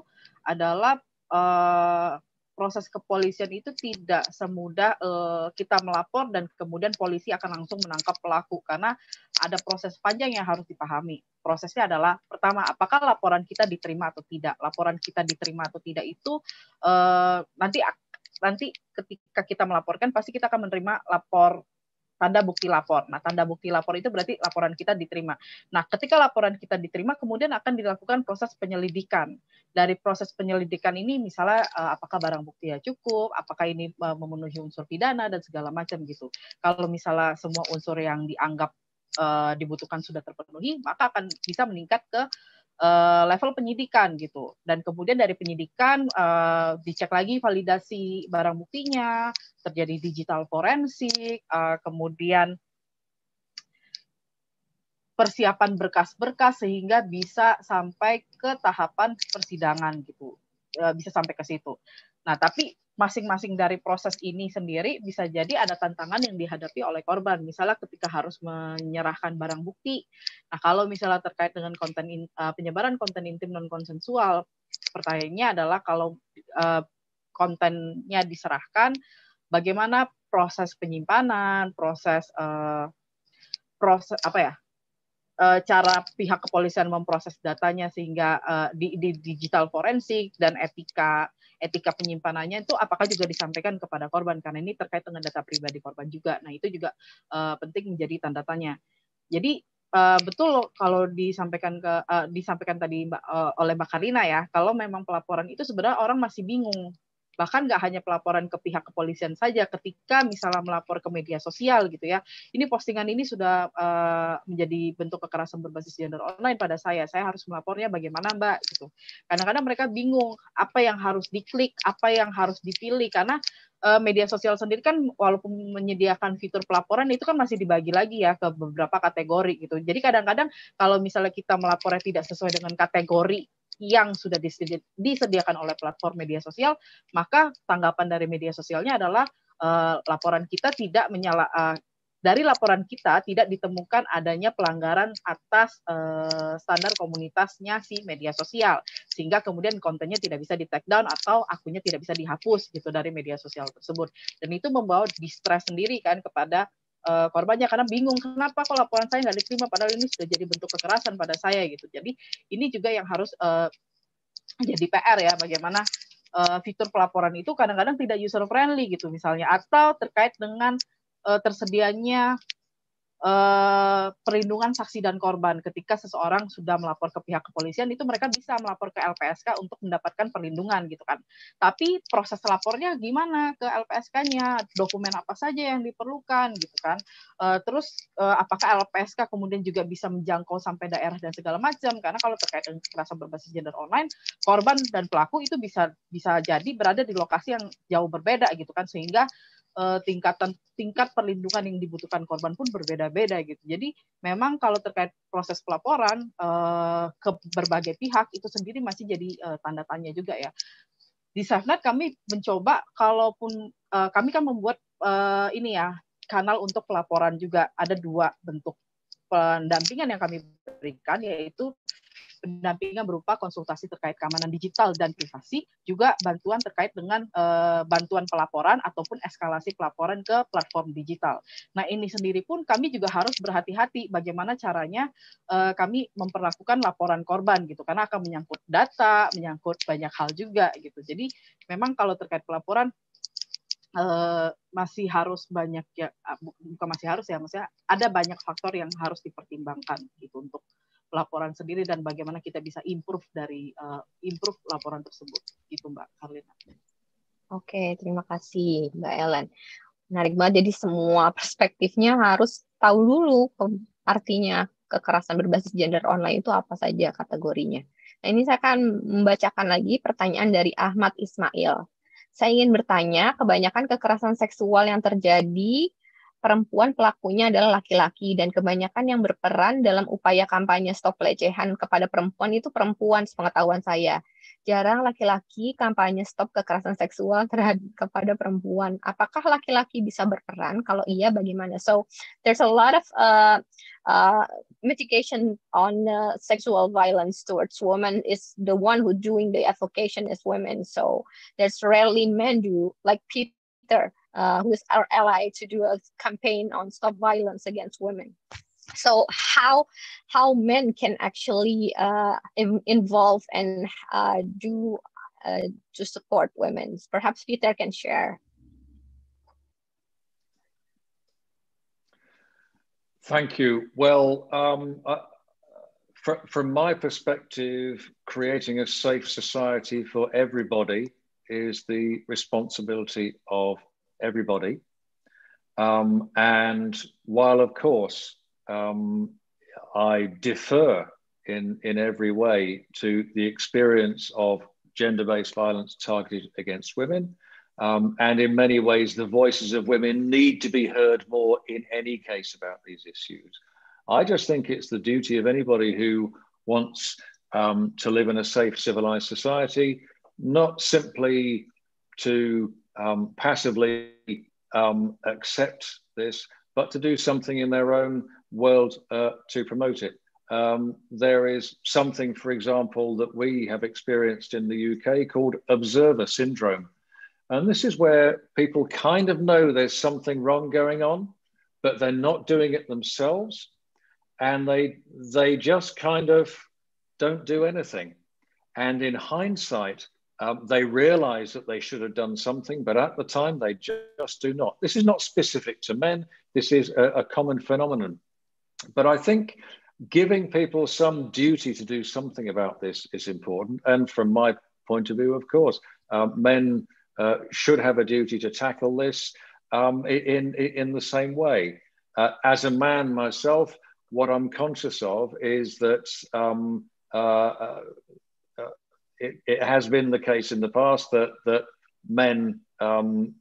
adalah uh, proses kepolisian itu tidak semudah uh, kita melapor dan kemudian polisi akan langsung menangkap pelaku karena ada proses panjang yang harus dipahami. Prosesnya adalah pertama apakah laporan kita diterima atau tidak. Laporan kita diterima atau tidak itu uh, nanti nanti ketika kita melaporkan pasti kita akan menerima lapor tanda bukti lapor. Nah, tanda bukti lapor itu berarti laporan kita diterima. Nah, ketika laporan kita diterima, kemudian akan dilakukan proses penyelidikan. Dari proses penyelidikan ini, misalnya eh, apakah barang bukti ya cukup, apakah ini eh, memenuhi unsur pidana dan segala macam gitu. Kalau misalnya semua unsur yang dianggap eh, dibutuhkan sudah terpenuhi, maka akan bisa meningkat ke Eh, level penyidikan gitu. Dan kemudian dari penyidikan uh, dicek lagi validasi barang buktinya, terjadi digital forensik, uh, kemudian persiapan berkas-berkas sehingga bisa sampai ke tahapan persidangan gitu. Uh, bisa sampai ke situ. Nah, tapi masing-masing dari proses ini sendiri bisa jadi ada tantangan yang dihadapi oleh korban. Misalnya ketika harus menyerahkan barang bukti. Nah, kalau misalnya terkait dengan konten in, uh, penyebaran konten intim non konsensual, pertanyaannya adalah kalau uh, kontennya diserahkan, bagaimana proses penyimpanan, proses uh, proses apa ya? uh, cara pihak kepolisian memproses datanya sehingga uh, di, di digital forensik dan etika etika penyimpanannya itu apakah juga disampaikan kepada korban karena ini terkait dengan data pribadi korban juga. Nah, itu juga uh, penting menjadi tanda tanya. Jadi uh, betul kalau disampaikan ke uh, disampaikan tadi Mbak, uh, oleh Mbak Karina ya, kalau memang pelaporan itu sebenarnya orang masih bingung bahkan nggak hanya pelaporan ke pihak kepolisian saja ketika misalnya melapor ke media sosial gitu ya ini postingan ini sudah uh, menjadi bentuk kekerasan berbasis gender online pada saya saya harus melapornya bagaimana mbak gitu kadang-kadang mereka bingung apa yang harus diklik apa yang harus dipilih karena eh, media sosial sendiri kan walaupun menyediakan fitur pelaporan itu kan masih dibagi lagi ya ke beberapa kategori gitu jadi kadang-kadang kalau misalnya kita melapornya tidak sesuai dengan kategori yang sudah disediakan oleh platform media sosial, maka tanggapan dari media sosialnya adalah uh, laporan kita tidak menyala uh, dari laporan kita tidak ditemukan adanya pelanggaran atas uh, standar komunitasnya si media sosial sehingga kemudian kontennya tidak bisa di take down atau akunnya tidak bisa dihapus gitu dari media sosial tersebut dan itu membawa distress sendiri kan kepada uh, korbannya karena bingung kenapa kok laporan saya nggak diterima padahal ini sudah jadi bentuk kekerasan pada saya gitu. Jadi ini juga yang harus uh, jadi PR ya bagaimana uh, fitur pelaporan itu kadang-kadang tidak user friendly gitu misalnya atau terkait dengan uh, tersedianya Perindungan eh, perlindungan saksi dan korban ketika seseorang sudah melapor ke pihak kepolisian itu mereka bisa melapor ke LPSK untuk mendapatkan perlindungan gitu kan. Tapi proses lapornya gimana ke LPSK-nya, dokumen apa saja yang diperlukan gitu kan. Eh, terus eh, apakah LPSK kemudian juga bisa menjangkau sampai daerah dan segala macam karena kalau terkait dengan kekerasan berbasis gender online, korban dan pelaku itu bisa bisa jadi berada di lokasi yang jauh berbeda gitu kan sehingga uh, tingkatan tingkat perlindungan yang dibutuhkan korban pun berbeda-beda gitu. Jadi memang kalau terkait proses pelaporan uh, ke berbagai pihak itu sendiri masih jadi uh, tanda tanya juga ya. Di Safnet kami mencoba kalaupun uh, kami kan membuat uh, ini ya kanal untuk pelaporan juga ada dua bentuk pendampingan yang kami berikan yaitu pendampingan berupa konsultasi terkait keamanan digital dan privasi, juga bantuan terkait dengan e, bantuan pelaporan ataupun eskalasi pelaporan ke platform digital. Nah, ini sendiri pun kami juga harus berhati-hati bagaimana caranya e, kami memperlakukan laporan korban gitu karena akan menyangkut data, menyangkut banyak hal juga gitu. Jadi, memang kalau terkait pelaporan Uh, masih harus banyak ya ah, bukan masih harus ya maksudnya ada banyak faktor yang harus dipertimbangkan gitu untuk laporan sendiri dan bagaimana kita bisa improve dari uh, improve laporan tersebut. Itu Mbak Karlina. Oke, terima kasih Mbak Ellen. Menarik banget. Jadi semua perspektifnya harus tahu dulu artinya kekerasan berbasis gender online itu apa saja kategorinya. Nah, ini saya akan membacakan lagi pertanyaan dari Ahmad Ismail. Saya ingin bertanya, kebanyakan kekerasan seksual yang terjadi perempuan pelakunya adalah laki-laki dan kebanyakan yang berperan dalam upaya kampanye stop pelecehan kepada perempuan itu perempuan sepengetahuan saya. Jarang laki-laki kampanye stop kekerasan seksual terhadap kepada perempuan. Apakah laki-laki bisa berperan? Kalau iya bagaimana? So there's a lot of uh, uh, mitigation on uh, sexual violence towards women is the one who doing the advocacy is women. So there's rarely men do like Peter uh, who is our ally, to do a campaign on stop violence against women. So how how men can actually uh, in, involve and uh, do uh, to support women? Perhaps Peter can share. Thank you. Well, um, uh, from my perspective, creating a safe society for everybody is the responsibility of everybody. Um, and while, of course, um, I defer in, in every way to the experience of gender based violence targeted against women. Um, and in many ways, the voices of women need to be heard more in any case about these issues. I just think it's the duty of anybody who wants um, to live in a safe, civilized society, not simply to um, passively um, accept this, but to do something in their own world uh, to promote it. Um, there is something, for example, that we have experienced in the UK called observer syndrome. And this is where people kind of know there's something wrong going on, but they're not doing it themselves. And they, they just kind of don't do anything. And in hindsight, um, they realize that they should have done something, but at the time they just do not. This is not specific to men, this is a, a common phenomenon. But I think giving people some duty to do something about this is important. And from my point of view, of course, um, men uh, should have a duty to tackle this um, in, in the same way. Uh, as a man myself, what I'm conscious of is that um, uh, uh, it, it, has been the case in the past that that men um,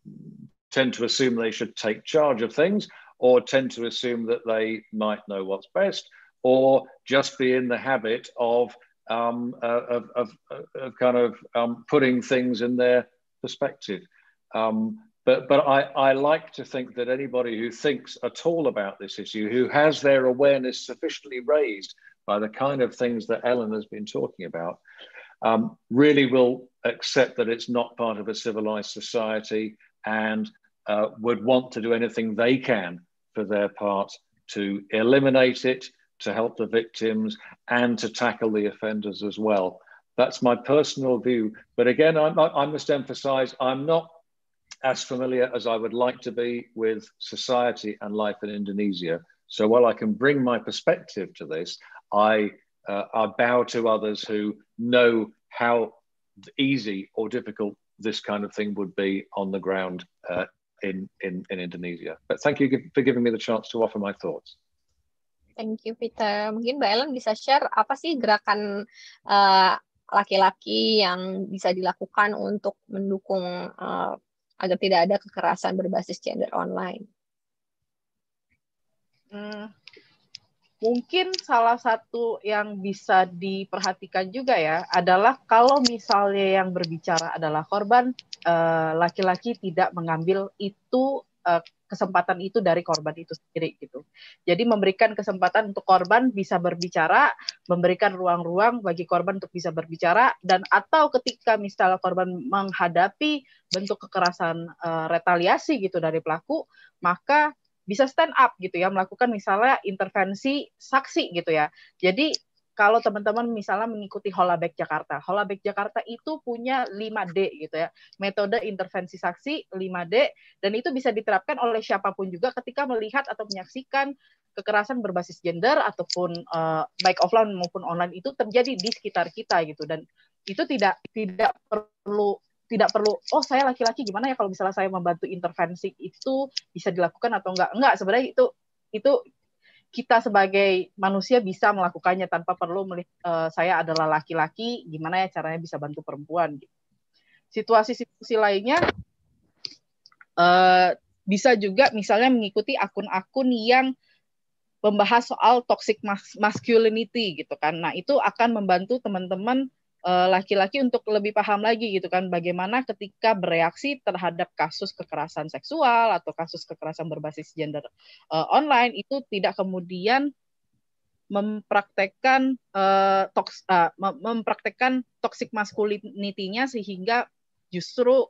tend to assume they should take charge of things, or tend to assume that they might know what's best, or just be in the habit of um, uh, of, of, uh, of, kind of um, putting things in their perspective. Um, but but I, I like to think that anybody who thinks at all about this issue, who has their awareness sufficiently raised by the kind of things that Ellen has been talking about, um, really will accept that it's not part of a civilized society and uh, would want to do anything they can for their part to eliminate it, to help the victims, and to tackle the offenders as well. That's my personal view. But again, I, I must emphasize I'm not as familiar as I would like to be with society and life in Indonesia. So while I can bring my perspective to this, I uh, I bow to others who know how easy or difficult this kind of thing would be on the ground uh, in, in, in Indonesia. But thank you for giving me the chance to offer my thoughts. Thank you, Peter. Mungkin Mbak Ellen bisa share apa sih gerakan uh, laki-laki yang bisa dilakukan untuk mendukung uh, agar tidak ada kekerasan berbasis gender online? Hmm, mungkin salah satu yang bisa diperhatikan juga ya adalah kalau misalnya yang berbicara adalah korban eh, laki-laki uh, tidak mengambil itu uh, kesempatan itu dari korban itu sendiri gitu. Jadi memberikan kesempatan untuk korban bisa berbicara, memberikan ruang-ruang bagi korban untuk bisa berbicara dan atau ketika misalnya korban menghadapi bentuk kekerasan uh, retaliasi gitu dari pelaku, maka bisa stand up gitu ya melakukan misalnya intervensi saksi gitu ya. Jadi kalau teman-teman misalnya mengikuti Holabek Jakarta. Holabek Jakarta itu punya 5D gitu ya. Metode intervensi saksi 5D dan itu bisa diterapkan oleh siapapun juga ketika melihat atau menyaksikan kekerasan berbasis gender ataupun uh, baik offline maupun online itu terjadi di sekitar kita gitu dan itu tidak tidak perlu tidak perlu oh saya laki-laki gimana ya kalau misalnya saya membantu intervensi itu bisa dilakukan atau enggak enggak sebenarnya itu itu kita sebagai manusia bisa melakukannya tanpa perlu melihat uh, saya adalah laki-laki gimana ya caranya bisa bantu perempuan gitu. situasi-situasi lainnya uh, bisa juga misalnya mengikuti akun-akun yang membahas soal toxic masculinity gitu kan nah itu akan membantu teman-teman Eh, laki-laki untuk lebih paham lagi gitu kan bagaimana ketika bereaksi terhadap kasus kekerasan seksual atau kasus kekerasan berbasis gender uh, online itu tidak kemudian mempraktekkan uh, toks, uh, mempraktekkan toxic masculinity-nya sehingga justru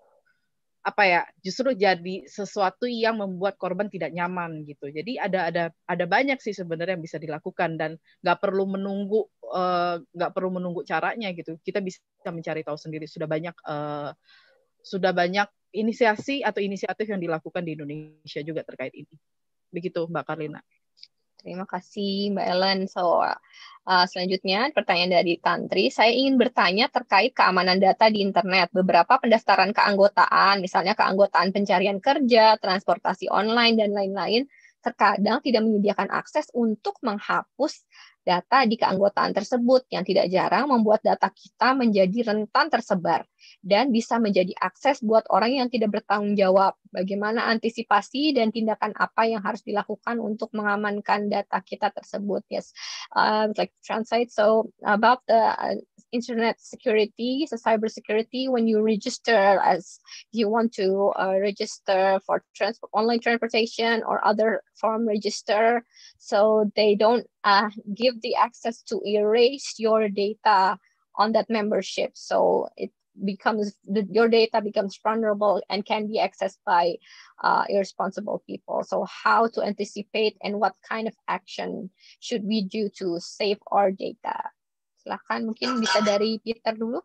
apa ya justru jadi sesuatu yang membuat korban tidak nyaman gitu jadi ada ada ada banyak sih sebenarnya yang bisa dilakukan dan nggak perlu menunggu eh, nggak uh, perlu menunggu caranya gitu kita bisa mencari tahu sendiri sudah banyak uh, sudah banyak inisiasi atau inisiatif yang dilakukan di Indonesia juga terkait ini begitu mbak Karlina terima kasih mbak Ellen so Uh, selanjutnya, pertanyaan dari Tantri. Saya ingin bertanya terkait keamanan data di internet. Beberapa pendaftaran keanggotaan, misalnya keanggotaan pencarian kerja, transportasi online, dan lain-lain, terkadang tidak menyediakan akses untuk menghapus Data di keanggotaan tersebut yang tidak jarang membuat data kita menjadi rentan tersebar dan bisa menjadi akses buat orang yang tidak bertanggung jawab. Bagaimana antisipasi dan tindakan apa yang harus dilakukan untuk mengamankan data kita tersebut? Yes, uh, like translate. So about the uh, internet security, so cyber security, when you register as you want to uh, register for transport, online transportation or other form register, so they don't uh, give give the access to erase your data on that membership. So it becomes your data becomes vulnerable and can be accessed by uh, irresponsible people. So how to anticipate and what kind of action should we do to save our data? Silakan mungkin bisa dari Peter dulu.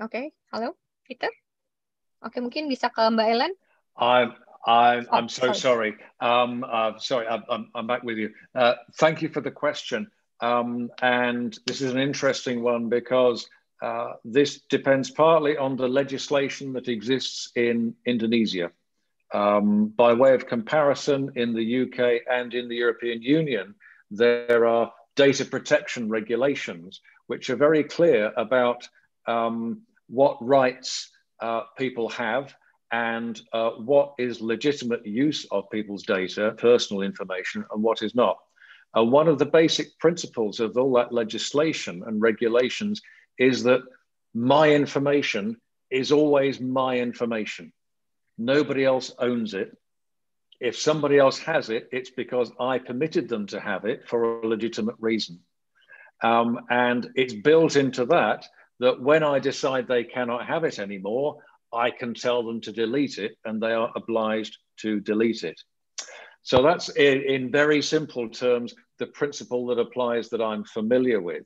okay. Hello, Peter. okay, mungkin bisa ke Mbak Ellen. I'm I'm, oh, I'm so sorry. sorry. Um, uh, sorry, I'm, I'm back with you. Uh, thank you for the question. Um, and this is an interesting one because uh, this depends partly on the legislation that exists in Indonesia. Um, by way of comparison, in the UK and in the European Union, there are data protection regulations which are very clear about um, what rights uh, people have and uh, what is legitimate use of people's data, personal information, and what is not. Uh, one of the basic principles of all that legislation and regulations is that my information is always my information. Nobody else owns it. If somebody else has it, it's because I permitted them to have it for a legitimate reason. Um, and it's built into that that when I decide they cannot have it anymore, I can tell them to delete it and they are obliged to delete it. So that's in, in very simple terms the principle that applies that I'm familiar with.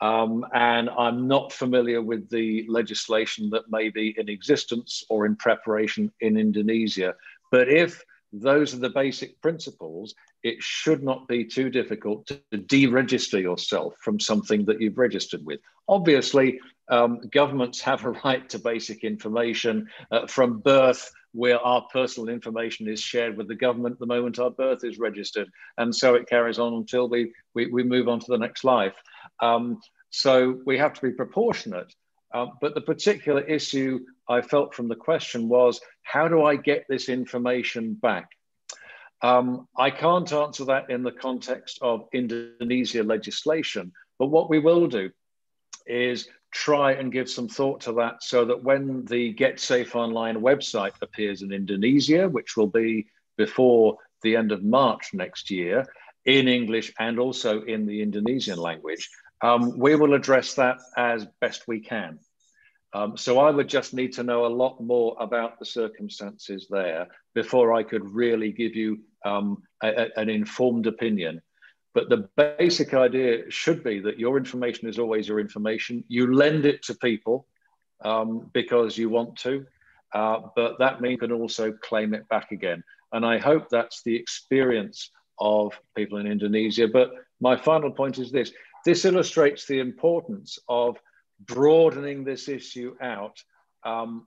Um, and I'm not familiar with the legislation that may be in existence or in preparation in Indonesia. But if those are the basic principles, it should not be too difficult to deregister yourself from something that you've registered with. Obviously, um, governments have a right to basic information uh, from birth where our personal information is shared with the government the moment our birth is registered. And so it carries on until we, we, we move on to the next life. Um, so we have to be proportionate. Uh, but the particular issue I felt from the question was how do I get this information back? Um, I can't answer that in the context of Indonesia legislation, but what we will do is try and give some thought to that so that when the Get Safe Online website appears in Indonesia, which will be before the end of March next year, in English and also in the Indonesian language, um, we will address that as best we can. Um, so I would just need to know a lot more about the circumstances there before I could really give you um, a, a, an informed opinion but the basic idea should be that your information is always your information. You lend it to people um, because you want to, uh, but that means you can also claim it back again. And I hope that's the experience of people in Indonesia. But my final point is this this illustrates the importance of broadening this issue out um,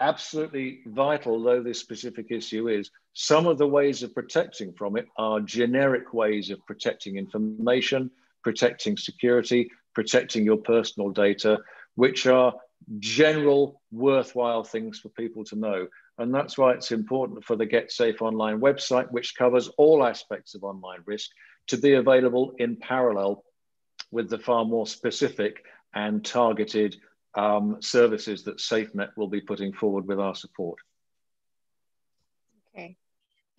absolutely vital though this specific issue is, some of the ways of protecting from it are generic ways of protecting information, protecting security, protecting your personal data, which are general, worthwhile things for people to know. And that's why it's important for the Get Safe Online website, which covers all aspects of online risk, to be available in parallel with the far more specific and targeted um, services that SafeNet will be putting forward with our support. Okay,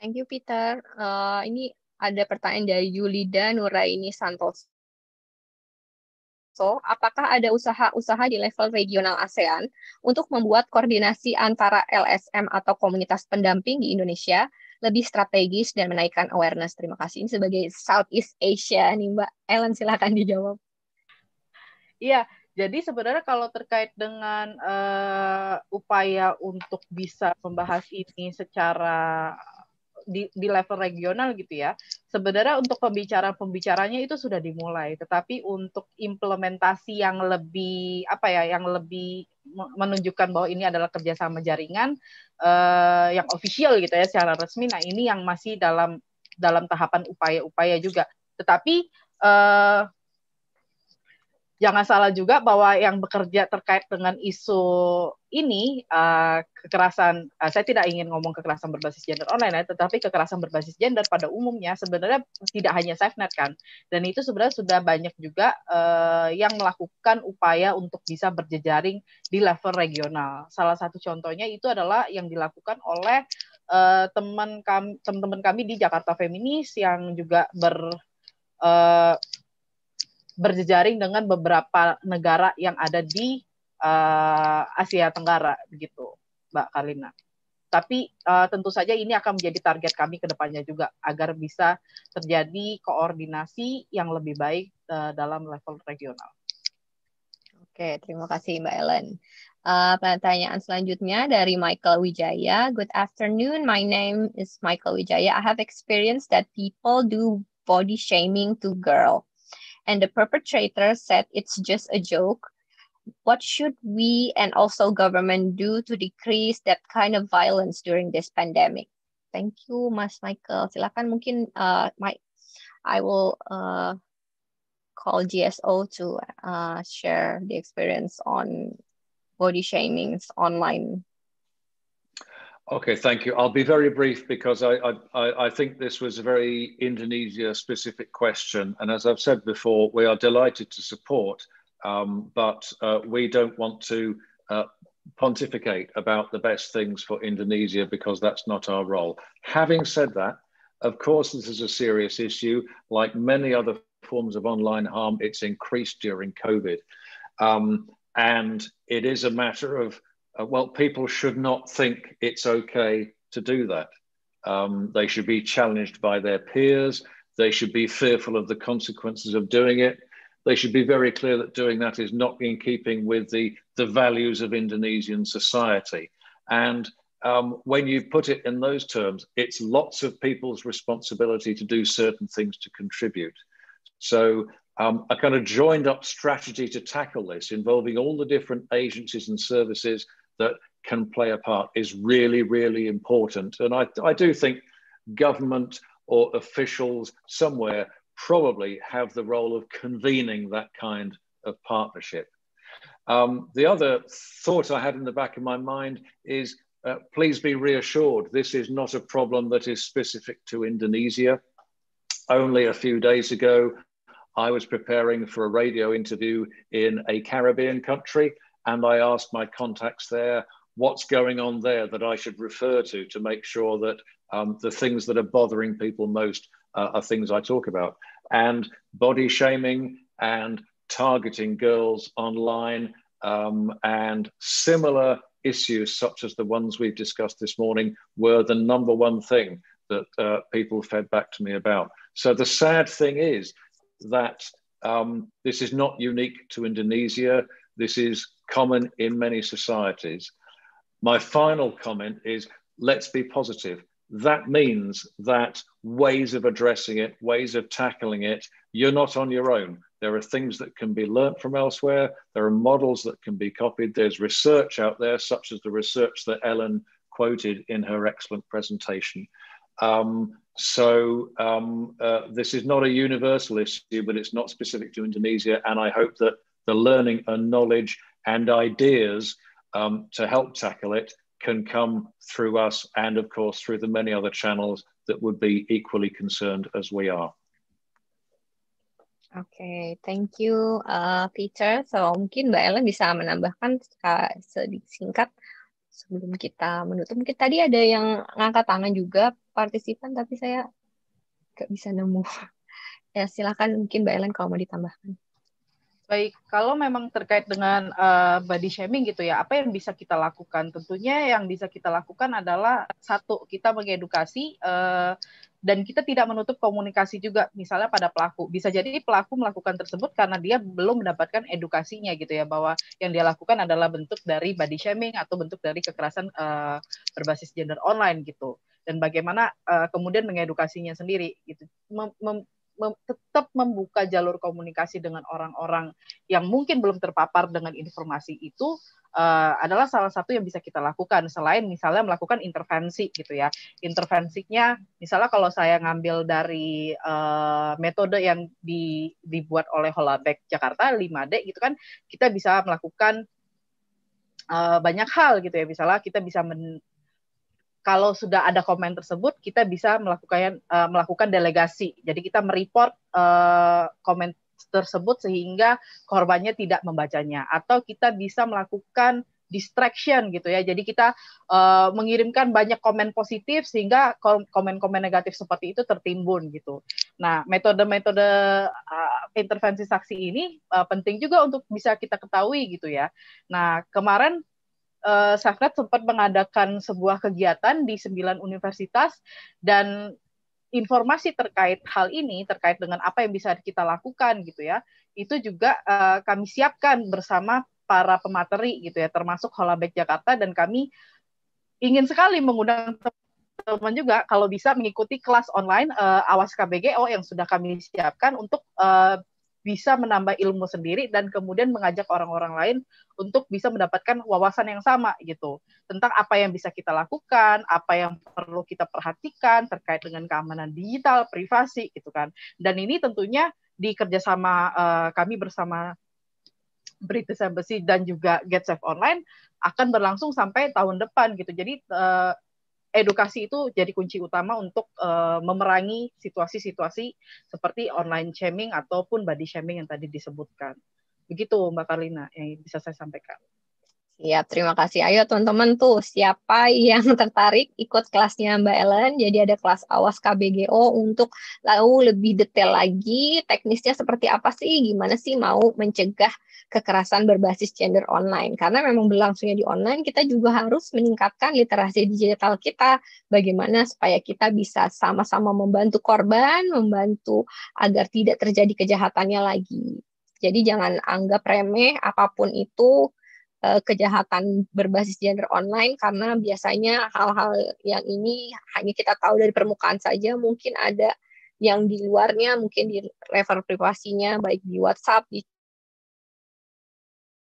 thank you Peter. Uh, ini ada pertanyaan dari Yulida Nuraini Santoso. So, apakah ada usaha-usaha di level regional ASEAN untuk membuat koordinasi antara LSM atau komunitas pendamping di Indonesia lebih strategis dan menaikkan awareness? Terima kasih. Ini sebagai Southeast Asia nih Mbak Ellen, Silakan dijawab. Iya, jadi sebenarnya kalau terkait dengan uh, upaya untuk bisa membahas ini secara di, di level regional gitu ya, sebenarnya untuk pembicaraan-pembicaranya itu sudah dimulai, tetapi untuk implementasi yang lebih apa ya, yang lebih menunjukkan bahwa ini adalah kerjasama jaringan uh, yang official gitu ya secara resmi. Nah ini yang masih dalam dalam tahapan upaya-upaya juga. Tetapi uh, jangan salah juga bahwa yang bekerja terkait dengan isu ini uh, kekerasan uh, saya tidak ingin ngomong kekerasan berbasis gender online ya tetapi kekerasan berbasis gender pada umumnya sebenarnya tidak hanya SafeNet kan dan itu sebenarnya sudah banyak juga uh, yang melakukan upaya untuk bisa berjejaring di level regional salah satu contohnya itu adalah yang dilakukan oleh uh, teman kami teman-teman kami di Jakarta Feminis yang juga ber uh, berjejaring dengan beberapa negara yang ada di uh, Asia Tenggara begitu, Mbak Kalina. Tapi uh, tentu saja ini akan menjadi target kami ke depannya juga agar bisa terjadi koordinasi yang lebih baik uh, dalam level regional. Oke, terima kasih Mbak Ellen. Uh, pertanyaan selanjutnya dari Michael Wijaya. Good afternoon, my name is Michael Wijaya. I have experience that people do body shaming to girl. and the perpetrator said it's just a joke what should we and also government do to decrease that kind of violence during this pandemic? Thank you, Mas Michael. Silakan mungkin uh, my, I will uh, call GSO to uh, share the experience on body shamings online Okay, thank you. I'll be very brief because I, I, I think this was a very Indonesia specific question. And as I've said before, we are delighted to support, um, but uh, we don't want to uh, pontificate about the best things for Indonesia because that's not our role. Having said that, of course, this is a serious issue. Like many other forms of online harm, it's increased during COVID. Um, and it is a matter of uh, well, people should not think it's okay to do that. Um, they should be challenged by their peers. They should be fearful of the consequences of doing it. They should be very clear that doing that is not in keeping with the, the values of Indonesian society. And um, when you put it in those terms, it's lots of people's responsibility to do certain things to contribute. So, um, a kind of joined up strategy to tackle this involving all the different agencies and services that can play a part is really, really important. And I, I do think government or officials somewhere probably have the role of convening that kind of partnership. Um, the other thought I had in the back of my mind is uh, please be reassured this is not a problem that is specific to Indonesia. Only a few days ago, I was preparing for a radio interview in a Caribbean country and I asked my contacts there, what's going on there that I should refer to to make sure that um, the things that are bothering people most uh, are things I talk about. And body shaming and targeting girls online um, and similar issues, such as the ones we've discussed this morning, were the number one thing that uh, people fed back to me about. So the sad thing is that um, this is not unique to Indonesia. This is common in many societies. My final comment is let's be positive. That means that ways of addressing it, ways of tackling it, you're not on your own. There are things that can be learnt from elsewhere. There are models that can be copied. There's research out there, such as the research that Ellen quoted in her excellent presentation. Um, so um, uh, this is not a universal issue, but it's not specific to Indonesia. And I hope that the learning and knowledge and ideas um, to help tackle it can come through us and, of course, through the many other channels that would be equally concerned as we are. Oke, okay, thank you uh, Peter. So mungkin Mbak Ellen bisa menambahkan uh, sedikit singkat sebelum kita menutup. Mungkin tadi ada yang ngangkat tangan juga partisipan, tapi saya nggak bisa nemu. ya silakan mungkin Mbak Ellen kalau mau ditambahkan. Baik, kalau memang terkait dengan uh, body shaming gitu ya, apa yang bisa kita lakukan? Tentunya yang bisa kita lakukan adalah satu, kita mengedukasi uh, dan kita tidak menutup komunikasi juga misalnya pada pelaku. Bisa jadi pelaku melakukan tersebut karena dia belum mendapatkan edukasinya gitu ya bahwa yang dia lakukan adalah bentuk dari body shaming atau bentuk dari kekerasan uh, berbasis gender online gitu dan bagaimana uh, kemudian mengedukasinya sendiri gitu mem, mem tetap membuka jalur komunikasi dengan orang-orang yang mungkin belum terpapar dengan informasi itu uh, adalah salah satu yang bisa kita lakukan selain misalnya melakukan intervensi gitu ya intervensinya misalnya kalau saya ngambil dari uh, metode yang di, dibuat oleh Holabek Jakarta 5D gitu kan kita bisa melakukan uh, banyak hal gitu ya misalnya kita bisa men kalau sudah ada komen tersebut, kita bisa melakukan uh, melakukan delegasi. Jadi kita mereport uh, komen tersebut sehingga korbannya tidak membacanya, atau kita bisa melakukan distraction gitu ya. Jadi kita uh, mengirimkan banyak komen positif sehingga komen-komen negatif seperti itu tertimbun gitu. Nah, metode-metode uh, intervensi saksi ini uh, penting juga untuk bisa kita ketahui gitu ya. Nah, kemarin uh, eh, Safret sempat mengadakan sebuah kegiatan di sembilan universitas dan informasi terkait hal ini terkait dengan apa yang bisa kita lakukan gitu ya itu juga uh, kami siapkan bersama para pemateri gitu ya termasuk Holabek Jakarta dan kami ingin sekali mengundang teman-teman juga kalau bisa mengikuti kelas online uh, awas KBGO yang sudah kami siapkan untuk uh, bisa menambah ilmu sendiri dan kemudian mengajak orang-orang lain untuk bisa mendapatkan wawasan yang sama gitu tentang apa yang bisa kita lakukan, apa yang perlu kita perhatikan terkait dengan keamanan digital, privasi gitu kan. Dan ini tentunya di kerjasama uh, kami bersama British Embassy dan juga Get Safe Online akan berlangsung sampai tahun depan gitu. Jadi uh, edukasi itu jadi kunci utama untuk uh, memerangi situasi-situasi seperti online shaming ataupun body shaming yang tadi disebutkan. Begitu Mbak Karlina yang bisa saya sampaikan. Siap, terima kasih. Ayo teman-teman tuh, siapa yang tertarik ikut kelasnya Mbak Ellen? Jadi ada kelas awas KBGO untuk lalu lebih detail lagi teknisnya seperti apa sih, gimana sih mau mencegah kekerasan berbasis gender online. Karena memang berlangsungnya di online, kita juga harus meningkatkan literasi digital kita. Bagaimana supaya kita bisa sama-sama membantu korban, membantu agar tidak terjadi kejahatannya lagi. Jadi jangan anggap remeh apapun itu Eh, kejahatan berbasis gender online karena biasanya hal-hal yang ini hanya kita tahu dari permukaan saja mungkin ada yang di luarnya mungkin di level privasinya baik di WhatsApp di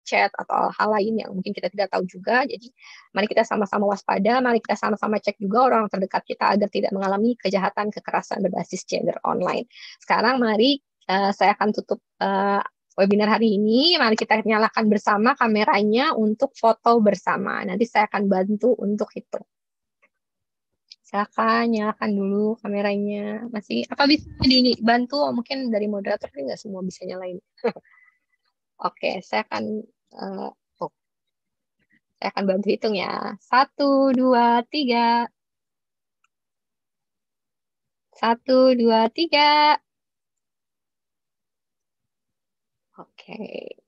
chat atau hal lain yang mungkin kita tidak tahu juga. Jadi mari kita sama-sama waspada, mari kita sama-sama cek juga orang terdekat kita agar tidak mengalami kejahatan kekerasan berbasis gender online. Sekarang mari uh, saya akan tutup uh, webinar hari ini. Mari kita nyalakan bersama kameranya untuk foto bersama. Nanti saya akan bantu untuk itu. Silakan nyalakan dulu kameranya. Masih apa bisa dibantu? Oh, mungkin dari moderator ini nggak semua bisa nyalain. Oke, saya akan uh, oh. saya akan bantu hitung ya. Satu, dua, tiga. Satu, dua, tiga. okay.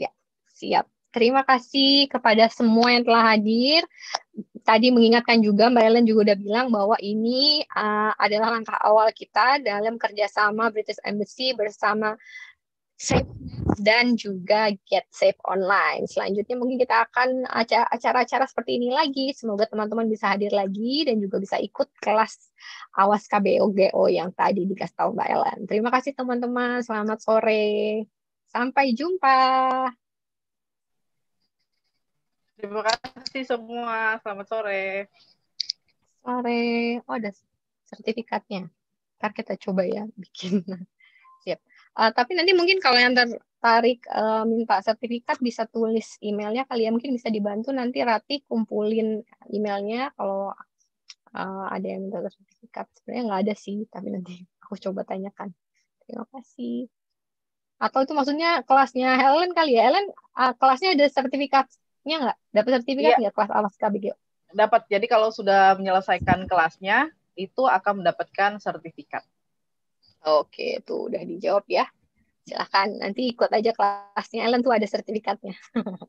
ya siap. Terima kasih kepada semua yang telah hadir. Tadi mengingatkan juga Mbak Ellen juga udah bilang bahwa ini uh, adalah langkah awal kita dalam kerjasama British Embassy bersama Safe dan juga Get Safe Online. Selanjutnya mungkin kita akan acara-acara seperti ini lagi. Semoga teman-teman bisa hadir lagi dan juga bisa ikut kelas awas KBOGO yang tadi dikasih tahu Mbak Ellen. Terima kasih teman-teman. Selamat sore. Sampai jumpa. Terima kasih semua. Selamat sore. Sore. Oh, ada sertifikatnya. Ntar kita coba ya bikin. Siap. Uh, tapi nanti mungkin kalau yang tertarik uh, minta sertifikat bisa tulis emailnya. Kalian ya. mungkin bisa dibantu nanti Rati kumpulin emailnya kalau uh, ada yang minta sertifikat. Sebenarnya nggak ada sih, tapi nanti aku coba tanyakan. Terima kasih. Atau itu maksudnya kelasnya Helen kali ya? Helen uh, kelasnya ada sertifikatnya nggak? Dapat sertifikat iya. nggak ya. kelas awas KBG Dapat. Jadi kalau sudah menyelesaikan kelasnya, itu akan mendapatkan sertifikat. Oke, itu udah dijawab ya. Silahkan nanti ikut aja kelasnya Helen tuh ada sertifikatnya.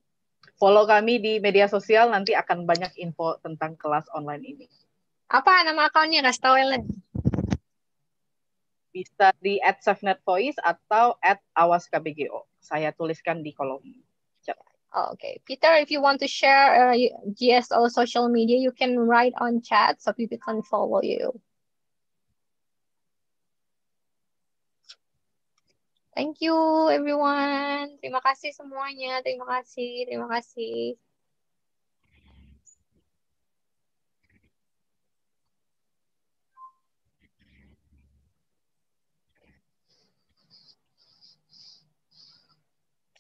Follow kami di media sosial nanti akan banyak info tentang kelas online ini. Apa nama akunnya kasih tahu Helen bisa di at Safnet Voice atau at Awas KBGO. Saya tuliskan di kolom chat. Oh, okay, Peter, if you want to share uh, GSO social media, you can write on chat so people can follow you. Thank you everyone. Terima kasih semuanya. Terima kasih. Terima kasih.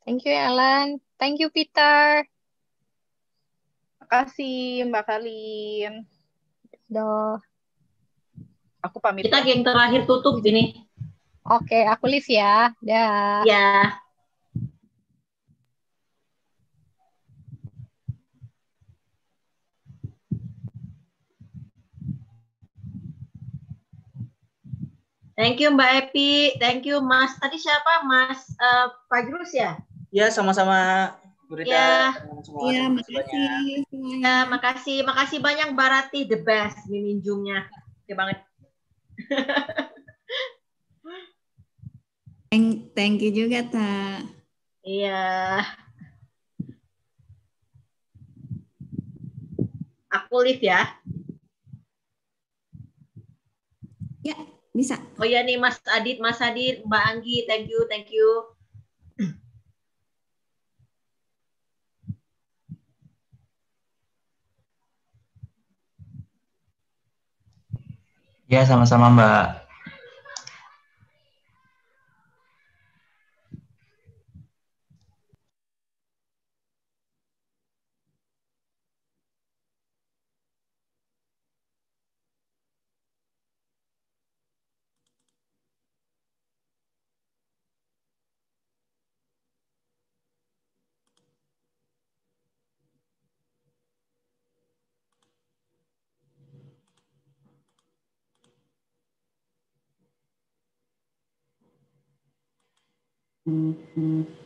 Thank you Ellen. Thank you Peter. Makasih Mbak Kalin. do, Aku pamit. Kita yang terakhir tutup gini. Oke, okay, aku live ya. Dah. Ya. Thank you Mbak Epi, thank you Mas. Tadi siapa Mas uh, eh, Fajrus ya? Ya, ya, sama-sama Ya, ya makasih. Ya, makasih. Makasih banyak Barati the best minjungnya. Oke banget. thank, thank you juga, Ta. Iya. Aku lift ya. Ya, bisa. Oh ya nih Mas Adit, Mas Adit, Mbak Anggi, thank you, thank you. Ya, sama-sama Mbak. Mm-hmm.